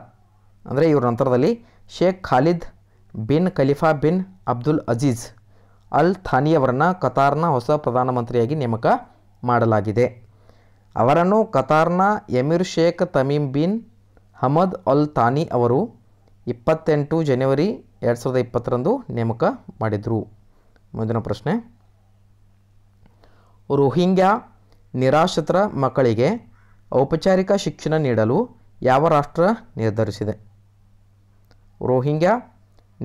ಅಂದರೆ ಇವರ ನಂತರದಲ್ಲಿ Sheikh Khalid bin Khalifa bin Abdul Aziz Al Thani ಕತಾರ್ನ ಹೊಸ ಪ್ರಧಾನಮಂತ್ರಿಯಾಗಿ ನೇಮಕ ಮಾಡಲಾಗಿದೆ ಅವರನ್ನು ಕತಾರ್ನ Emir Sheikh Tamim bin Hamad Al Thani ಅವರು ಇಪ್ಪತ್ತೆಂಟು ಜನವರಿ ಎರಡು ಸಾವಿರದ ಇಪ್ಪತ್ತರಂದು ನೇಮಕ ಮಾಡಿದರು ಮುಂದಿನ ಪ್ರಶ್ನೆ ರೋಹಿಂಗ್ಯಾ ನಿರಾಶ್ರಿತರ ಮಕ್ಕಳಿಗೆ ಔಪಚಾರಿಕ ಶಿಕ್ಷಣ ನೀಡಲು ಯಾವ ರಾಷ್ಟ್ರ ನಿರ್ಧರಿಸಿದೆ ರೋಹಿಂಗ್ಯಾ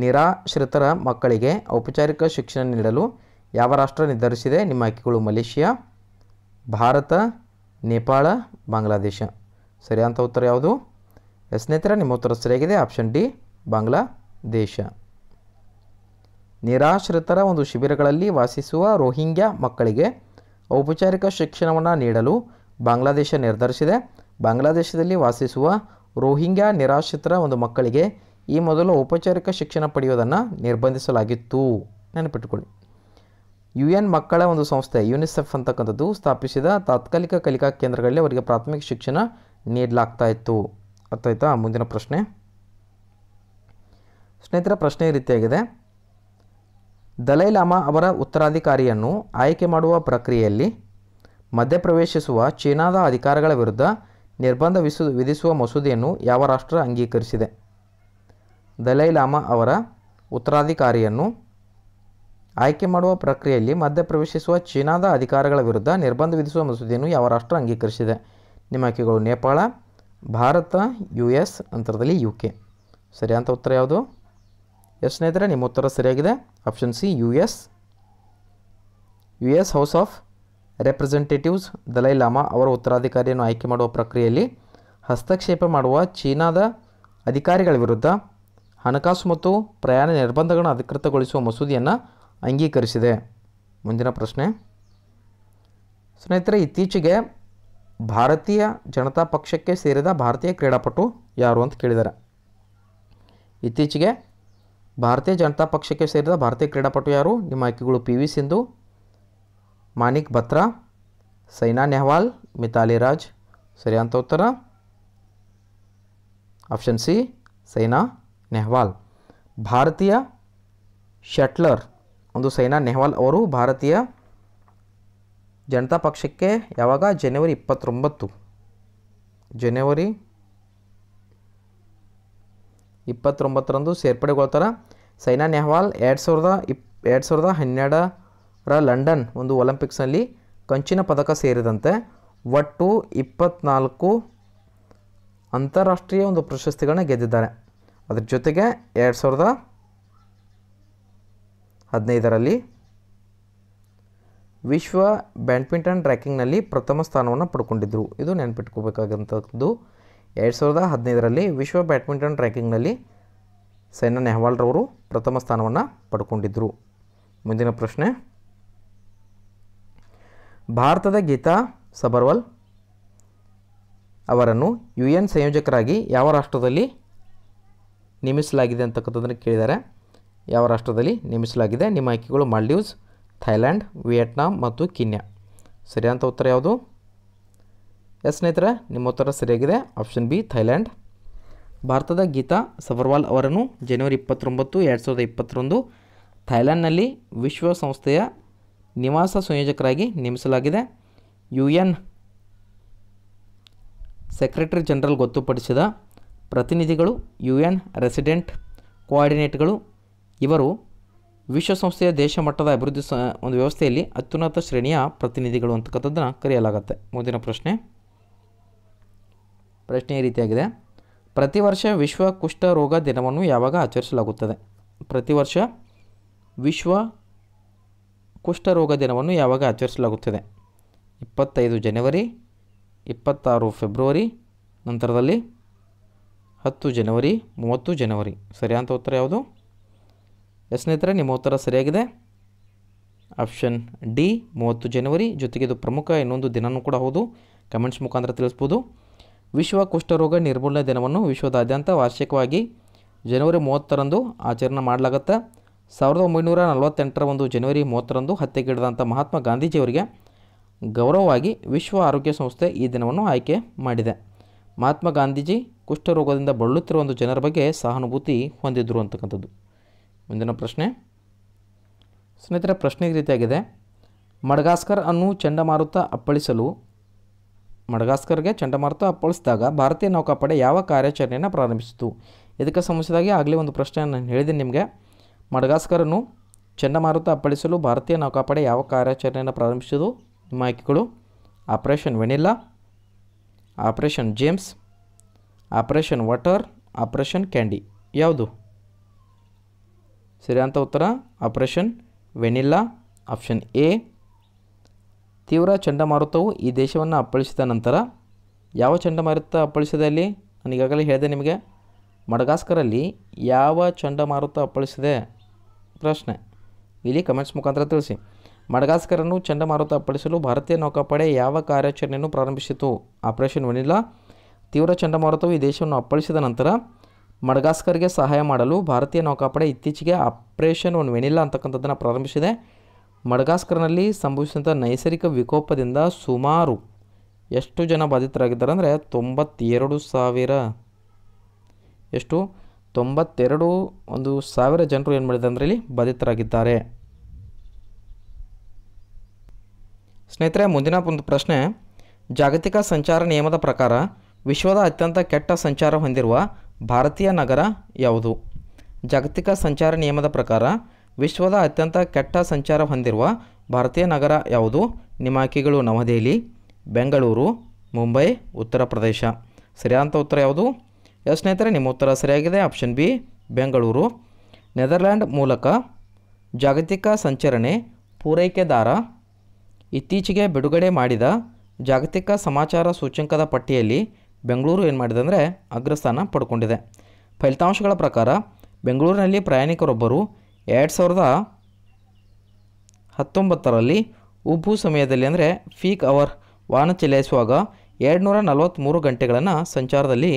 ನಿರಾಶ್ರಿತರ ಮಕ್ಕಳಿಗೆ ಔಪಚಾರಿಕ ಶಿಕ್ಷಣ ನೀಡಲು ಯಾವ ರಾಷ್ಟ್ರ ನಿರ್ಧರಿಸಿದೆ ನಿಮ್ಮ ಆಯ್ಕೆಗಳು ಮಲೇಷಿಯಾ ಭಾರತ ನೇಪಾಳ ಬಾಂಗ್ಲಾದೇಶ ಸರಿಯಾದಂಥ ಉತ್ತರ ಯಾವುದು ಸ್ನೇಹಿತರ ನಿಮ್ಮ ಉತ್ತರ ಸರಿಯಾಗಿದೆ ಆಪ್ಷನ್ ಡಿ ಬಾಂಗ್ಲಾದೇಶ ನಿರಾಶ್ರಿತರ ಒಂದು ಶಿಬಿರಗಳಲ್ಲಿ ವಾಸಿಸುವ ರೋಹಿಂಗ್ಯಾ ಮಕ್ಕಳಿಗೆ ಔಪಚಾರಿಕ ಶಿಕ್ಷಣವನ್ನು ನೀಡಲು ಬಾಂಗ್ಲಾದೇಶ ನಿರ್ಧರಿಸಿದೆ ಬಾಂಗ್ಲಾದೇಶದಲ್ಲಿ ವಾಸಿಸುವ ರೋಹಿಂಗ್ಯಾ ನಿರಾಶ್ರಿತರ ಒಂದು ಮಕ್ಕಳಿಗೆ ಈ ಮೊದಲು ಔಪಚಾರಿಕ ಶಿಕ್ಷಣ ಪಡೆಯುವುದನ್ನು ನಿರ್ಬಂಧಿಸಲಾಗಿತ್ತು ನೆನಪಿಟ್ಟುಕೊಳ್ಳಿ ಯು ಎನ್ ಮಕ್ಕಳ ಒಂದು ಸಂಸ್ಥೆ ಯುನಿಸೆಫ್ ಅಂತಕ್ಕಂಥದ್ದು ಸ್ಥಾಪಿಸಿದ ತಾತ್ಕಾಲಿಕ ಕಲಿಕಾ ಕೇಂದ್ರಗಳಲ್ಲಿ ಅವರಿಗೆ ಪ್ರಾಥಮಿಕ ಶಿಕ್ಷಣ ನೀಡಲಾಗ್ತಾ ಇತ್ತು ಅರ್ಥಾಯ್ತಾ ಮುಂದಿನ ಪ್ರಶ್ನೆ ಸ್ನೇಹಿತರ ಪ್ರಶ್ನೆ ಈ ರೀತಿಯಾಗಿದೆ ದಲೈಲಾಮಾ ಅವರ ಉತ್ತರಾಧಿಕಾರಿಯನ್ನು ಆಯ್ಕೆ ಮಾಡುವ ಪ್ರಕ್ರಿಯೆಯಲ್ಲಿ ಮಧ್ಯಪ್ರವೇಶಿಸುವ ಚೀನಾದ ಅಧಿಕಾರಗಳ ವಿರುದ್ಧ ನಿರ್ಬಂಧ ವಿಸು ವಿಧಿಸುವ ಮಸೂದೆಯನ್ನು ಯಾವ ರಾಷ್ಟ್ರ ಅಂಗೀಕರಿಸಿದೆ ದಲೈಲಾಮಾ ಅವರ ಉತ್ತರಾಧಿಕಾರಿಯನ್ನು ಆಯ್ಕೆ ಮಾಡುವ ಪ್ರಕ್ರಿಯೆಯಲ್ಲಿ ಮಧ್ಯಪ್ರವೇಶಿಸುವ ಚೀನಾದ ಅಧಿಕಾರಗಳ ವಿರುದ್ಧ ನಿರ್ಬಂಧ ವಿಧಿಸುವ ಮಸೂದೆಯನ್ನು ಯಾವ ರಾಷ್ಟ್ರ ಅಂಗೀಕರಿಸಿದೆ ನಿಮ್ಮ ಆಯ್ಕೆಗಳು ನೇಪಾಳ ಭಾರತ ಯು ಎಸ್ ಅಂತರದಲ್ಲಿ ಯು ಕೆ ಸರಿ ಅಂತ ಉತ್ತರ ಯಾವುದು ಎಸ್ ಸ್ನೇಹಿತರೆ ನಿಮ್ಮ ಉತ್ತರ ಸರಿಯಾಗಿದೆ option C U S U S house of representatives Dalai Lama ಅವರ ಉತ್ತರಾಧಿಕಾರಿಯನ್ನು ಆಯ್ಕೆ ಮಾಡುವ ಪ್ರಕ್ರಿಯೆಯಲ್ಲಿ ಹಸ್ತಕ್ಷೇಪ ಮಾಡುವ ಚೀನಾದ ಅಧಿಕಾರಿಗಳ ವಿರುದ್ಧ ಹಣಕಾಸು ಮತ್ತು ಪ್ರಯಾಣ ನಿರ್ಬಂಧಗಳನ್ನು ಅಧಿಕೃತಗೊಳಿಸುವ ಮಸೂದೆಯನ್ನು ಅಂಗೀಕರಿಸಿದೆ ಮುಂದಿನ ಪ್ರಶ್ನೆ ಸ್ನೇಹಿತರೆ ಇತ್ತೀಚೆಗೆ ಭಾರತೀಯ ಜನತಾ ಪಕ್ಷಕ್ಕೆ ಸೇರಿದ ಭಾರತೀಯ ಕ್ರೀಡಾಪಟು ಯಾರು ಅಂತ ಕೇಳಿದ್ದಾರೆ ಇತ್ತೀಚೆಗೆ ಭಾರತೀಯ ಜನತಾ ಪಕ್ಷಕ್ಕೆ ಸೇರಿದ ಭಾರತೀಯ ಕ್ರೀಡಾಪಟು ಯಾರು ನಿಮ್ಮ ಆಯ್ಕೆಗಳು ಪಿ ವಿ ಸಿಂಧು ಮಾನಿಕ್ ಬತ್ರಾ ಸೈನಾ ನೆಹ್ವಾಲ್ ಮಿತಾಲಿ ರಾಜ್ ಅಂತ ಉತ್ತರ ಆಪ್ಷನ್ ಸಿ ಸೈನಾ ನೆಹ್ವಾಲ್ ಭಾರತೀಯ ಶಟ್ಲರ್ ಒಂದು ಸೈನಾ ನೆಹ್ವಾಲ್ ಅವರು ಭಾರತೀಯ ಜನತಾ ಪಕ್ಷಕ್ಕೆ ಯಾವಾಗ ಜನವರಿ ಇಪ್ಪತ್ತೊಂಬತ್ತು ಜನವರಿ ಇಪ್ಪತ್ತೊಂಬತ್ತರಂದು ಸೇರ್ಪಡೆಗೊಳ್ತಾರೆ ಸೈನಾ ನೆಹ್ವಾಲ್ ಎರಡು ಸಾವಿರದ ಇಪ್ ಎರಡು ಸಾವಿರದ ಹನ್ನೆರಡರ ಲಂಡನ್ ಒಂದು ಒಲಿಂಪಿಕ್ಸ್ನಲ್ಲಿ ಕಂಚಿನ ಪದಕ ಸೇರಿದಂತೆ ಒಟ್ಟು ಇಪ್ಪತ್ನಾಲ್ಕು ಅಂತಾರಾಷ್ಟ್ರೀಯ ಒಂದು ಪ್ರಶಸ್ತಿಗಳನ್ನ ಗೆದ್ದಿದ್ದಾರೆ ಅದ್ರ ಜೊತೆಗೆ ಎರಡು ಸಾವಿರದ ಹದಿನೈದರಲ್ಲಿ ವಿಶ್ವ ಬ್ಯಾಡ್ಮಿಂಟನ್ ರ್ಯಾಂಕಿಂಗ್ನಲ್ಲಿ ಪ್ರಥಮ ಸ್ಥಾನವನ್ನು ಪಡ್ಕೊಂಡಿದ್ದರು ಇದು ನೆನಪಿಟ್ಕೋಬೇಕಾಗಂಥದ್ದು ಎರಡು ಸಾವಿರದ ಹದಿನೈದರಲ್ಲಿ ವಿಶ್ವ ಬ್ಯಾಡ್ಮಿಂಟನ್ ರ್ಯಾಂಕಿಂಗ್ನಲ್ಲಿ ಸೈನಾ ನೆಹ್ವಾಲ್ರವರು ಪ್ರಥಮ ಸ್ಥಾನವನ್ನು ಪಡ್ಕೊಂಡಿದ್ದರು ಮುಂದಿನ ಪ್ರಶ್ನೆ ಭಾರತದ ಗೀತಾ ಸಬರ್ವಾಲ್ ಅವರನ್ನು ಯು ಎನ್ ಸಂಯೋಜಕರಾಗಿ ಯಾವ ರಾಷ್ಟ್ರದಲ್ಲಿ ನೇಮಿಸಲಾಗಿದೆ ಅಂತಕ್ಕಂಥದ್ದನ್ನು ಕೇಳಿದ್ದಾರೆ ಯಾವ ರಾಷ್ಟ್ರದಲ್ಲಿ ನೇಮಿಸಲಾಗಿದೆ ನಿಮ್ಮ ಆಯ್ಕೆಗಳು ಮಾಲ್ಡೀವ್ಸ್ ಥೈಲ್ಯಾಂಡ್ ವಿಯೆಟ್ನಾಂ ಮತ್ತು ಕಿನ್ಯಾ ಸರಿಯಾದಂಥ ಉತ್ತರ ಯಾವುದು ಎಸ್ ಸ್ನೇಹಿತರೆ ನಿಮ್ಮ ಉತ್ತರ ಸರಿಯಾಗಿದೆ ಆಪ್ಷನ್ ಬಿ ಥೈಲ್ಯಾಂಡ್ ಭಾರತದ ಗೀತಾ ಸಬರ್ವಾಲ್ ಅವರನ್ನು ಜನವರಿ ಇಪ್ಪತ್ತೊಂಬತ್ತು ಎರಡು ಸಾವಿರದ ಇಪ್ಪತ್ತರಂದು ಥೈಲ್ಯಾಂಡ್ನಲ್ಲಿ ವಿಶ್ವಸಂಸ್ಥೆಯ ನಿವಾಸ ಸಂಯೋಜಕರಾಗಿ ನೇಮಿಸಲಾಗಿದೆ ಯು ಎನ್ ಸೆಕ್ರೆಟರಿ ಜನರಲ್ ಗೊತ್ತುಪಡಿಸಿದ ಪ್ರತಿನಿಧಿಗಳು ಯು ಎನ್ ರೆಸಿಡೆಂಟ್ ಕೋಆರ್ಡಿನೇಟ್ಗಳು ಇವರು ವಿಶ್ವಸಂಸ್ಥೆಯ ದೇಶ ಮಟ್ಟದ ಅಭಿವೃದ್ಧಿ ಸ ಒಂದು ವ್ಯವಸ್ಥೆಯಲ್ಲಿ ಅತ್ಯುನ್ನತ ಶ್ರೇಣಿಯ ಪ್ರತಿನಿಧಿಗಳು ಅಂತಕ್ಕಂಥದ್ದನ್ನು ಕರೆಯಲಾಗುತ್ತೆ ಮುಂದಿನ ಪ್ರಶ್ನೆ ಪ್ರಶ್ನೆ ಈ ರೀತಿಯಾಗಿದೆ ಪ್ರತಿ ವರ್ಷ ವಿಶ್ವ ಕುಷ್ಠರೋಗ ದಿನವನ್ನು ಯಾವಾಗ ಆಚರಿಸಲಾಗುತ್ತದೆ ಪ್ರತಿ ವರ್ಷ ವಿಶ್ವ ಕುಷ್ಠರೋಗ ದಿನವನ್ನು ಯಾವಾಗ ಆಚರಿಸಲಾಗುತ್ತದೆ ಇಪ್ಪತ್ತೈದು ಜನವರಿ ಇಪ್ಪತ್ತಾರು ಫೆಬ್ರವರಿ ನಂತರದಲ್ಲಿ ಹತ್ತು ಜನವರಿ ಮೂವತ್ತು ಜನವರಿ ಸರಿಯಾದ ಉತ್ತರ ಯಾವುದು ಸ್ನೇಹಿತರೆ ನಿಮ್ಮ ಉತ್ತರ ಸರಿಯಾಗಿದೆ ಆಪ್ಷನ್ ಡಿ ಮೂವತ್ತು ಜನವರಿ ಜೊತೆಗೆ ಇದು ಪ್ರಮುಖ ಇನ್ನೊಂದು ದಿನವೂ ಕೂಡ ಹೌದು ಕಮೆಂಟ್ಸ್ ಮುಖಾಂತರ ತಿಳಿಸ್ಬೋದು ವಿಶ್ವ ಕುಷ್ಠರೋಗ ನಿರ್ಮೂಲನೆ ದಿನವನ್ನು ವಿಶ್ವದಾದ್ಯಂತ ವಾರ್ಷಿಕವಾಗಿ ಜನವರಿ ಮೂವತ್ತರಂದು ಆಚರಣೆ ಮಾಡಲಾಗುತ್ತೆ ಸಾವಿರದ ಒಂಬೈನೂರ ನಲವತ್ತೆಂಟರ ಒಂದು ಜನವರಿ ಮೂವತ್ತರಂದು ಹತ್ಯೆಗೀಡದಂಥ ಮಹಾತ್ಮ ಗಾಂಧೀಜಿಯವರಿಗೆ ಗೌರವವಾಗಿ ವಿಶ್ವ ಆರೋಗ್ಯ ಸಂಸ್ಥೆ ಈ ದಿನವನ್ನು ಆಯ್ಕೆ ಮಾಡಿದೆ ಮಹಾತ್ಮ ಗಾಂಧೀಜಿ ಕುಷ್ಠರೋಗದಿಂದ ಬಳಲುತ್ತಿರುವ ಒಂದು ಜನರ ಬಗ್ಗೆ ಸಹಾನುಭೂತಿ ಹೊಂದಿದ್ರು ಅಂತಕ್ಕಂಥದ್ದು ಮುಂದಿನ ಪ್ರಶ್ನೆ ಸ್ನೇಹಿತರ ಪ್ರಶ್ನೆ ರೀತಿಯಾಗಿದೆ ಮಡ್ಗಾಸ್ಕರ್ ಅನ್ನು ಚಂಡಮಾರುತ ಅಪ್ಪಳಿಸಲು ಮಡಗಾಸ್ಕರ್ಗೆ ಚಂಡಮಾರುತ ಅಪ್ಪಳಿಸಿದಾಗ ಭಾರತೀಯ ನೌಕಾಪಡೆ ಯಾವ ಕಾರ್ಯಾಚರಣೆಯನ್ನು ಪ್ರಾರಂಭಿಸಿತು ಇದಕ್ಕೆ ಸಂಬಂಧಿಸಿದಾಗಿ ಆಗಲೇ ಒಂದು ಪ್ರಶ್ನೆ ನಾನು ಹೇಳಿದ್ದೀನಿ ನಿಮಗೆ ಮಡಗಾಸ್ಕರನ್ನು ಚಂಡಮಾರುತ ಅಪ್ಪಳಿಸಲು ಭಾರತೀಯ ನೌಕಾಪಡೆ ಯಾವ ಕಾರ್ಯಾಚರಣೆಯನ್ನು ಪ್ರಾರಂಭಿಸೋದು ನಿಮ್ಮ ಆಯ್ಕೆಗಳು operation vanilla operation James operation water operation candy ಯಾವುದು ಸರಿಯಾದಂಥ ಉತ್ತರ ಆಪರೇಷನ್ ವೆನಿಲ್ಲಾ ಆಪ್ಷನ್ ಎ ತೀವ್ರ ಚಂಡಮಾರುತವು ಈ ದೇಶವನ್ನು ಅಪ್ಪಳಿಸಿದ ನಂತರ ಯಾವ ಚಂಡಮಾರುತ ಅಪ್ಪಳಿಸಿದೆ ಅಲ್ಲಿ ನಾನು ಈಗಾಗಲೇ ಹೇಳಿದೆ ನಿಮಗೆ ಮಡಗಾಸ್ಕರಲ್ಲಿ ಯಾವ ಚಂಡಮಾರುತ ಅಪ್ಪಳಿಸಿದೆ ಪ್ರಶ್ನೆ ಇಲ್ಲಿ ಕಮೆಂಟ್ಸ್ ಮುಖಾಂತರ ತಿಳಿಸಿ ಮಡಗಾಸ್ಕರನ್ನು ಚಂಡಮಾರುತ ಅಪ್ಪಳಿಸಲು ಭಾರತೀಯ ನೌಕಾಪಡೆ ಯಾವ ಕಾರ್ಯಾಚರಣೆಯನ್ನು ಪ್ರಾರಂಭಿಸಿತು ಆಪರೇಷನ್ ವೆನಿಲಾ ತೀವ್ರ ಚಂಡಮಾರುತವು ಈ ದೇಶವನ್ನು ಅಪ್ಪಳಿಸಿದ ನಂತರ ಮಡ್ಗಾಸ್ಕರ್ಗೆ ಸಹಾಯ ಮಾಡಲು ಭಾರತೀಯ ನೌಕಾಪಡೆ ಇತ್ತೀಚೆಗೆ ಆಪರೇಷನ್ ಒನ್ ವೆನಿಲ್ಲ ಅಂತಕ್ಕಂಥದ್ದನ್ನು ಪ್ರಾರಂಭಿಸಿದೆ ಮಡಗಾಸ್ಕರ್ನಲ್ಲಿ ಸಂಭವಿಸಿದಂಥ ನೈಸರ್ಗಿಕ ವಿಕೋಪದಿಂದ ಸುಮಾರು ಎಷ್ಟು ಜನ ಬಾಧಿತರಾಗಿದ್ದಾರೆ ಅಂದರೆ ತೊಂಬತ್ತೆರಡು ಸಾವಿರ ಎಷ್ಟು ತೊಂಬತ್ತೆರಡು ಒಂದು ಸಾವಿರ ಜನರು ಏನು ಮಾಡಿದ್ದಾರೆ ಅಂದರೆ ಇಲ್ಲಿ ಬಾಧಿತರಾಗಿದ್ದಾರೆ ಸ್ನೇಹಿತರೆ ಮುಂದಿನ ಒಂದು ಪ್ರಶ್ನೆ ಜಾಗತಿಕ ಸಂಚಾರ ನಿಯಮದ ಪ್ರಕಾರ ವಿಶ್ವದ ಅತ್ಯಂತ ಕೆಟ್ಟ ಸಂಚಾರ ಹೊಂದಿರುವ ಭಾರತೀಯ ನಗರ ಯಾವುದು ಜಾಗತಿಕ ಸಂಚಾರ ನಿಯಮದ ಪ್ರಕಾರ ವಿಶ್ವದ ಅತ್ಯಂತ ಕೆಟ್ಟ ಸಂಚಾರ ಹೊಂದಿರುವ ಭಾರತೀಯ ನಗರ ಯಾವುದು ನಿಮ್ಮ ಆಯ್ಕೆಗಳು ನವದೆಹಲಿ ಬೆಂಗಳೂರು ಮುಂಬೈ ಉತ್ತರ ಪ್ರದೇಶ ಸರಿಯಾದಂಥ ಉತ್ತರ ಯಾವುದು ಎಸ್ ಸ್ನೇಹಿತರೆ ನಿಮ್ಮ ಉತ್ತರ ಸರಿಯಾಗಿದೆ ಆಪ್ಷನ್ ಬಿ ಬೆಂಗಳೂರು ನೆದರ್ಲ್ಯಾಂಡ್ ಮೂಲಕ ಜಾಗತಿಕ ಸಂಚರಣೆ ಪೂರೈಕೆದಾರ ಇತ್ತೀಚೆಗೆ ಬಿಡುಗಡೆ ಮಾಡಿದ ಜಾಗತಿಕ ಸಮಾಚಾರ ಸೂಚ್ಯಂಕದ ಪಟ್ಟಿಯಲ್ಲಿ ಬೆಂಗಳೂರು ಏನು ಮಾಡಿದೆ ಅಂದರೆ ಅಗ್ರಸ್ಥಾನ ಪಡ್ಕೊಂಡಿದೆ ಫಲಿತಾಂಶಗಳ ಪ್ರಕಾರ ಬೆಂಗಳೂರಿನಲ್ಲಿ ಪ್ರಯಾಣಿಕರೊಬ್ಬರು ಎರಡು ಸಾವಿರದ ಹತ್ತೊಂಬತ್ತರಲ್ಲಿ ಉಬ್ಬು ಸಮಯದಲ್ಲಿ ಅಂದರೆ ಫೀಕ್ ಅವರ್ ವಾಹನ ಚಲಾಯಿಸುವಾಗ ಎರಡುನೂರ ನಲವತ್ತ್ಮೂರು ಗಂಟೆಗಳನ್ನು ಸಂಚಾರದಲ್ಲಿ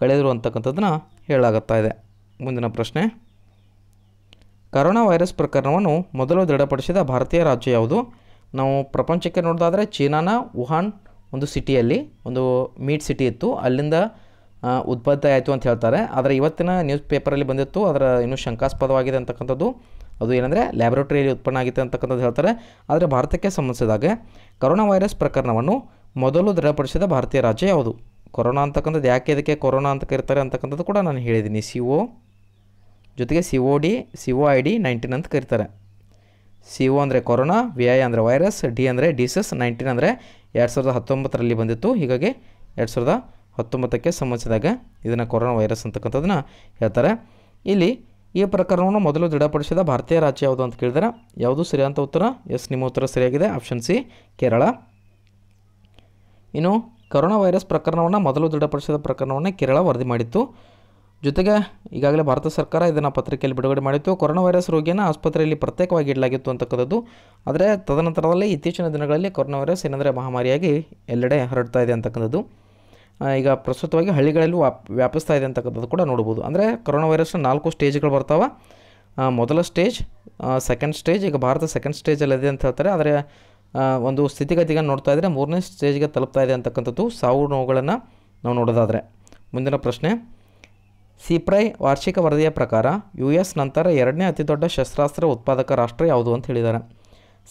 ಕಳೆದರು ಅಂತಕ್ಕಂಥದ್ದನ್ನ ಹೇಳಾಗುತ್ತಾ ಇದೆ ಮುಂದಿನ ಪ್ರಶ್ನೆ ಕರೋನಾ ವೈರಸ್ ಪ್ರಕರಣವನ್ನು ಮೊದಲು ದೃಢಪಡಿಸಿದ ಭಾರತೀಯ ರಾಜ್ಯ ಯಾವುದು ನಾವು ಪ್ರಪಂಚಕ್ಕೆ ನೋಡೋದಾದರೆ ಚೀನಾನ ವುಹಾನ್ ಒಂದು ಸಿಟಿಯಲ್ಲಿ ಒಂದು ಮೀಟ್ ಸಿಟಿ ಇತ್ತು ಅಲ್ಲಿಂದ ಉತ್ಪತ್ತಿ ಆಯಿತು ಅಂತ ಹೇಳ್ತಾರೆ ಆದರೆ ಇವತ್ತಿನ ನ್ಯೂಸ್ ಪೇಪರಲ್ಲಿ ಬಂದಿತ್ತು ಅದರ ಇನ್ನೂ ಶಂಕಾಸ್ಪದವಾಗಿದೆ ಅಂತಕ್ಕಂಥದ್ದು ಅದು ಏನಂದರೆ ಲ್ಯಾಬೊರೇಟರಿಯಲ್ಲಿ ಉತ್ಪನ್ನ ಆಗಿದೆ ಅಂತಕ್ಕಂಥದ್ದು ಹೇಳ್ತಾರೆ ಆದರೆ ಭಾರತಕ್ಕೆ ಸಂಬಂಧಿಸಿದಾಗ ಕೊರೋನಾ ವೈರಸ್ ಪ್ರಕರಣವನ್ನು ಮೊದಲು ದೃಢಪಡಿಸಿದ ಭಾರತೀಯ ರಾಜ್ಯ ಯಾವುದು ಕೊರೋನಾ ಅಂತಕ್ಕಂಥದ್ದು ಯಾಕೆ ಇದಕ್ಕೆ ಕೊರೋನಾ ಅಂತ ಕರೀತಾರೆ ಅಂತಕ್ಕಂಥದ್ದು ಕೂಡ ನಾನು ಹೇಳಿದ್ದೀನಿ ಸಿ ಒ ಜೊತೆಗೆ C O D C O I D nineteen ಅಂತ ಕರೀತಾರೆ ಸಿ ಒ ಅಂದರೆ ಕೊರೋನಾ ವಿ ಐ ಅಂದರೆ ವೈರಸ್ ಡಿ ಅಂದರೆ ಡಿಸಸ್ ನೈನ್ಟೀನ್ ಅಂದರೆ ಎರಡು ಸಾವಿರದ ಹತ್ತೊಂಬತ್ತರಲ್ಲಿ ಬಂದಿತ್ತು ಹೀಗಾಗಿ ಎರಡು ಸಾವಿರದ ಹತ್ತೊಂಬತ್ತಕ್ಕೆ ಸಂಬಂಧಿಸಿದಾಗ ಇದನ್ನು ಕೊರೋನಾ ವೈರಸ್ ಅಂತಕ್ಕಂಥದ್ದನ್ನು ಹೇಳ್ತಾರೆ ಇಲ್ಲಿ ಈ ಪ್ರಕರಣವನ್ನು ಮೊದಲು ದೃಢಪಡಿಸಿದ ಭಾರತೀಯ ರಾಜ್ಯ ಯಾವುದು ಅಂತ ಕೇಳಿದರೆ ಯಾವುದು ಸರಿಯಾದಂಥ ಉತ್ತರ ಎಸ್ ನಿಮ್ಮ ಉತ್ತರ ಸರಿಯಾಗಿದೆ ಆಪ್ಷನ್ ಸಿ ಕೇರಳ ಇನ್ನು ಕೊರೋನಾ ವೈರಸ್ ಪ್ರಕರಣವನ್ನು ಮೊದಲು ದೃಢಪಡಿಸಿದ ಪ್ರಕರಣವನ್ನು ಕೇರಳ ವರದಿ ಮಾಡಿತ್ತು ಜೊತೆಗೆ ಈಗಾಗಲೇ ಭಾರತ ಸರ್ಕಾರ ಇದನ್ನು ಪತ್ರಿಕೆಯಲ್ಲಿ ಬಿಡುಗಡೆ ಮಾಡಿತ್ತು ಕೊರೋನಾ ವೈರಸ್ ರೋಗಿಯನ್ನು ಆಸ್ಪತ್ರೆಯಲ್ಲಿ ಪ್ರತ್ಯೇಕವಾಗಿ ಇಡಲಾಗಿತ್ತು ಅಂತಕ್ಕಂಥದ್ದು ಆದರೆ ತದನಂತರದಲ್ಲಿ ಇತ್ತೀಚಿನ ದಿನಗಳಲ್ಲಿ ಕೊರೋನಾ ವೈರಸ್ ಏನಂದರೆ ಮಹಾಮಾರಿಯಾಗಿ ಎಲ್ಲೆಡೆ ಹರಡ್ತಾ ಇದೆ ಅಂತಕ್ಕಂಥದ್ದು ಈಗ ಪ್ರಸ್ತುತವಾಗಿ ಹಳ್ಳಿಗಳಲ್ಲೂ ವ್ಯಾಪಿಸ್ತಾ ಇದೆ ಅಂತಕ್ಕಂಥದ್ದು ಕೂಡ ನೋಡ್ಬೋದು ಅಂದರೆ ಕೊರೋನಾ ವೈರಸ್ನ ನಾಲ್ಕು ಸ್ಟೇಜ್ಗಳು ಬರ್ತಾವೆ ಮೊದಲ ಸ್ಟೇಜ್ ಸೆಕೆಂಡ್ ಸ್ಟೇಜ್ ಈಗ ಭಾರತ ಸೆಕೆಂಡ್ ಸ್ಟೇಜಲ್ಲಿದೆ ಅಂತ ಹೇಳ್ತಾರೆ ಆದರೆ ಒಂದು ಸ್ಥಿತಿಗತಿಗೆ ನೋಡ್ತಾ ಇದ್ದರೆ ಮೂರನೇ ಸ್ಟೇಜ್ಗೆ ತಲುಪ್ತಾ ಇದೆ ಅಂತಕ್ಕಂಥದ್ದು ಸಾವು ನೋವುಗಳನ್ನು ನಾವು ನೋಡೋದಾದರೆ ಮುಂದಿನ ಪ್ರಶ್ನೆ ಸಿಪ್ರೈ ವಾರ್ಷಿಕ ವರದಿಯ ಪ್ರಕಾರ ಯು ಎಸ್ ನಂತರ ಎರಡನೇ ಅತಿದೊಡ್ಡ ಶಸ್ತ್ರಾಸ್ತ್ರ ಉತ್ಪಾದಕ ರಾಷ್ಟ್ರ ಯಾವುದು ಅಂತ ಹೇಳಿದ್ದಾರೆ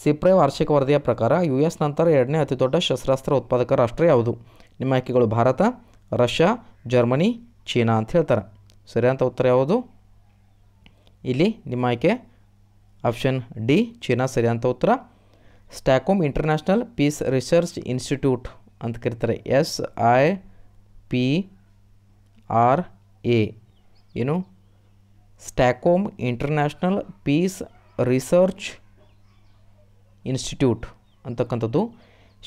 ಸಿಪ್ರೈ ವಾರ್ಷಿಕ ವರದಿಯ ಪ್ರಕಾರ ಯು ಎಸ್ ನಂತರ ಎರಡನೇ ಅತಿದೊಡ್ಡ ಶಸ್ತ್ರಾಸ್ತ್ರ ಉತ್ಪಾದಕ ರಾಷ್ಟ್ರ ಯಾವುದು ನಿಮ್ಮ ಆಯ್ಕೆಗಳು ಭಾರತ ರಷ್ಯಾ ಜರ್ಮನಿ ಚೀನಾ ಅಂತ ಹೇಳ್ತಾರೆ ಸರಿಯಾದ ಉತ್ತರ ಯಾವುದು ಇಲ್ಲಿ ನಿಮ್ಮ ಆಯ್ಕೆ ಆಪ್ಷನ್ ಡಿ ಚೀನಾ ಸರಿಯಾದಂಥ ಉತ್ತರ Stockholm international peace research institute ಅಂತ ಕರೀತಾರೆ S I P R A ಏನು Stockholm international peace research institute ಅಂತಕ್ಕಂಥದ್ದು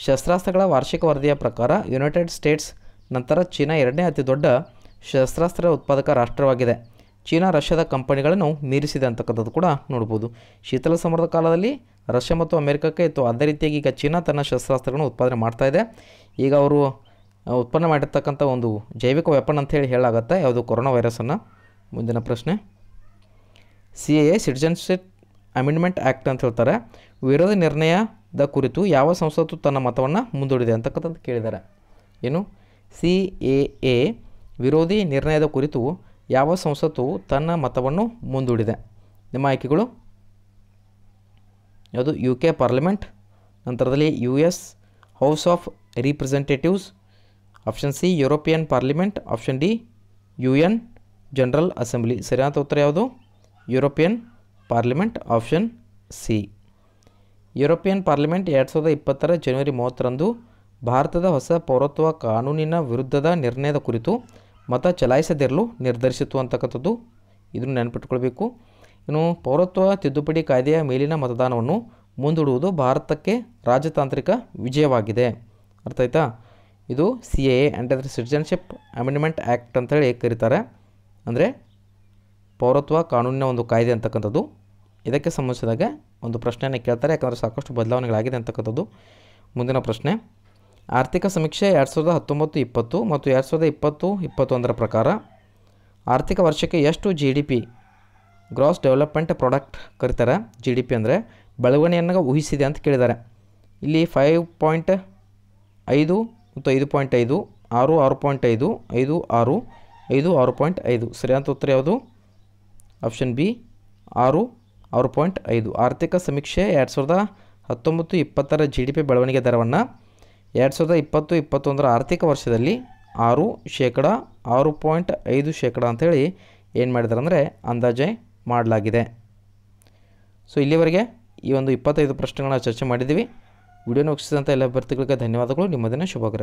ಶಸ್ತ್ರಾಸ್ತ್ರಗಳ ವಾರ್ಷಿಕ ವರದಿಯ ಪ್ರಕಾರ ಯುನೈಟೆಡ್ ಸ್ಟೇಟ್ಸ್ ನಂತರ ಚೀನಾ ಎರಡನೇ ಅತಿ ದೊಡ್ಡ ಶಸ್ತ್ರಾಸ್ತ್ರ ಉತ್ಪಾದಕ ರಾಷ್ಟ್ರವಾಗಿದೆ ಚೀನಾ ರಷ್ಯಾದ ಕಂಪನಿಗಳನ್ನು ಮೀರಿಸಿದೆ ಅಂತಕ್ಕಂಥದ್ದು ಕೂಡ ನೋಡ್ಬೋದು ಶೀತಲ ಸಮರದ ಕಾಲದಲ್ಲಿ ರಷ್ಯಾ ಮತ್ತು ಅಮೆರಿಕಕ್ಕೆ ಇತ್ತು ಅದೇ ರೀತಿಯಾಗಿ ಈಗ ಚೀನಾ ತನ್ನ ಶಸ್ತ್ರಾಸ್ತ್ರಗಳನ್ನು ಉತ್ಪಾದನೆ ಮಾಡ್ತಾ ಇದೆ ಈಗ ಅವರು ಉತ್ಪನ್ನ ಮಾಡಿರ್ತಕ್ಕಂಥ ಒಂದು ಜೈವಿಕ ವೆಪನ್ ಹೇಳಿ ಹೇಳಾಗತ್ತೆ ಯಾವುದು ಕೊರೋನಾ ವೈರಸನ್ನು ಮುಂದಿನ ಪ್ರಶ್ನೆ C A citizenship amendment act ಅಂತ ಹೇಳ್ತಾರೆ ವಿರೋಧ ನಿರ್ಣಯದ ಕುರಿತು ಯಾವ ಸಂಸತ್ತು ತನ್ನ ಮತವನ್ನು ಮುಂದೂಡಿದೆ ಅಂತಕ್ಕಂಥದ್ದು ಕೇಳಿದ್ದಾರೆ ಏನು ಸಿ ಎ ಎ ವಿರೋಧಿ ನಿರ್ಣಯದ ಕುರಿತು ಯಾವ ಸಂಸತ್ತು ತನ್ನ ಮತವನ್ನು ಮುಂದೂಡಿದೆ ನಿಮ್ಮ ಆಯ್ಕೆಗಳು ಯಾವುದು ಯು ಕೆ ಪಾರ್ಲಿಮೆಂಟ್ ನಂತರದಲ್ಲಿ U S house of representatives option C European parliament option D U N general assembly ಸರಿಯಾದ ಉತ್ತರ ಯಾವುದು European parliament option C European parliament ಎರಡು ಸಾವಿರದ ಇಪ್ಪತ್ತರ ಜನವರಿ ಮೂವತ್ತರಂದು ಭಾರತದ ಹೊಸ ಪೌರತ್ವ ಕಾನೂನಿನ ವಿರುದ್ಧದ ನಿರ್ಣಯದ ಕುರಿತು ಮತ ಚಲಾಯಿಸದಿರಲು ನಿರ್ಧರಿಸಿತು ಅಂತಕ್ಕಂಥದ್ದು ಇದನ್ನು ನೆನಪಿಟ್ಟುಕೊಳ್ಬೇಕು ಇನ್ನು ಪೌರತ್ವ ತಿದ್ದುಪಡಿ ಕಾಯ್ದೆಯ ಮೇಲಿನ ಮತದಾನವನ್ನು ಮುಂದೂಡುವುದು ಭಾರತಕ್ಕೆ ರಾಜತಾಂತ್ರಿಕ ವಿಜಯವಾಗಿದೆ ಅರ್ಥ ಆಯ್ತಾ ಇದು ಸಿ ಎ ಅಂದರೆ ಸಿಟಿಜನ್ಶಿಪ್ ಅಮೆಂಡ್ಮೆಂಟ್ ಆ್ಯಕ್ಟ್ ಅಂತೇಳಿ ಕರೀತಾರೆ ಅಂದರೆ ಪೌರತ್ವ ಕಾನೂನಿನ ಒಂದು ಕಾಯ್ದೆ ಅಂತಕ್ಕಂಥದ್ದು ಇದಕ್ಕೆ ಸಂಬಂಧಿಸಿದಾಗ ಒಂದು ಪ್ರಶ್ನೆಯನ್ನು ಕೇಳ್ತಾರೆ ಯಾಕಂದರೆ ಸಾಕಷ್ಟು ಬದಲಾವಣೆಗಳಾಗಿದೆ ಅಂತಕ್ಕಂಥದ್ದು ಮುಂದಿನ ಪ್ರಶ್ನೆ ಆರ್ಥಿಕ ಸಮೀಕ್ಷೆ ಎರಡು ಸಾವಿರದ ಹತ್ತೊಂಬತ್ತು ಇಪ್ಪತ್ತು ಮತ್ತು ಎರಡು ಸಾವಿರದ ಇಪ್ಪತ್ತು ಇಪ್ಪತ್ತೊಂದರ ಪ್ರಕಾರ ಆರ್ಥಿಕ ವರ್ಷಕ್ಕೆ ಎಷ್ಟು G D P gross development product ಕರೀತಾರೆ ಜಿ ಡಿ ಪಿ ಅಂದರೆ ಬೆಳವಣಿಗೆಯನ್ನು ಊಹಿಸಿದೆ ಅಂತ ಕೇಳಿದ್ದಾರೆ ಇಲ್ಲಿ ಫೈವ್ ಪಾಯಿಂಟ್ ಐದು ಮತ್ತು ಐದು ಪಾಯಿಂಟ್ ಐದು ಆರು ಆರು ಪಾಯಿಂಟ್ ಐದು ಐದು ಆರು ಐದು ಆರು ಪಾಯಿಂಟ್ ಐದು ಸರಿಯಾದ ಉತ್ತರ ಯಾವುದು ಆಪ್ಷನ್ ಬಿ ಆರು ಆರು ಪಾಯಿಂಟ್ ಐದು ಆರ್ಥಿಕ ಸಮೀಕ್ಷೆ ಎರಡು ಸಾವಿರದ ಹತ್ತೊಂಬತ್ತು ಇಪ್ಪತ್ತರ ಜಿ ಡಿ ಪಿ ಬೆಳವಣಿಗೆ ದರವನ್ನು ಎರಡು ಸಾವಿರದ ಇಪ್ಪತ್ತು ಇಪ್ಪತ್ತೊಂದರ ಆರ್ಥಿಕ ವರ್ಷದಲ್ಲಿ ಆರು ಶೇಕಡ ಆರು ಪಾಯಿಂಟ್ ಐದು ಶೇಕಡ ಅಂಥೇಳಿ ಏನು ಮಾಡಿದ್ದಾರೆ ಅಂದರೆ ಅಂದಾಜೆ ಮಾಡಲಾಗಿದೆ ಸೊ ಇಲ್ಲಿವರೆಗೆ ಈ ಒಂದು ಇಪ್ಪತ್ತೈದು ಪ್ರಶ್ನೆಗಳನ್ನ ಚರ್ಚೆ ಮಾಡಿದ್ದೀವಿ ವಿಡಿಯೋನ ವೀಕ್ಷಿಸಿದಂಥ ಎಲ್ಲ ಅಭ್ಯರ್ಥಿಗಳಿಗೆ ಧನ್ಯವಾದಗಳು ದಿನ ಶುಭ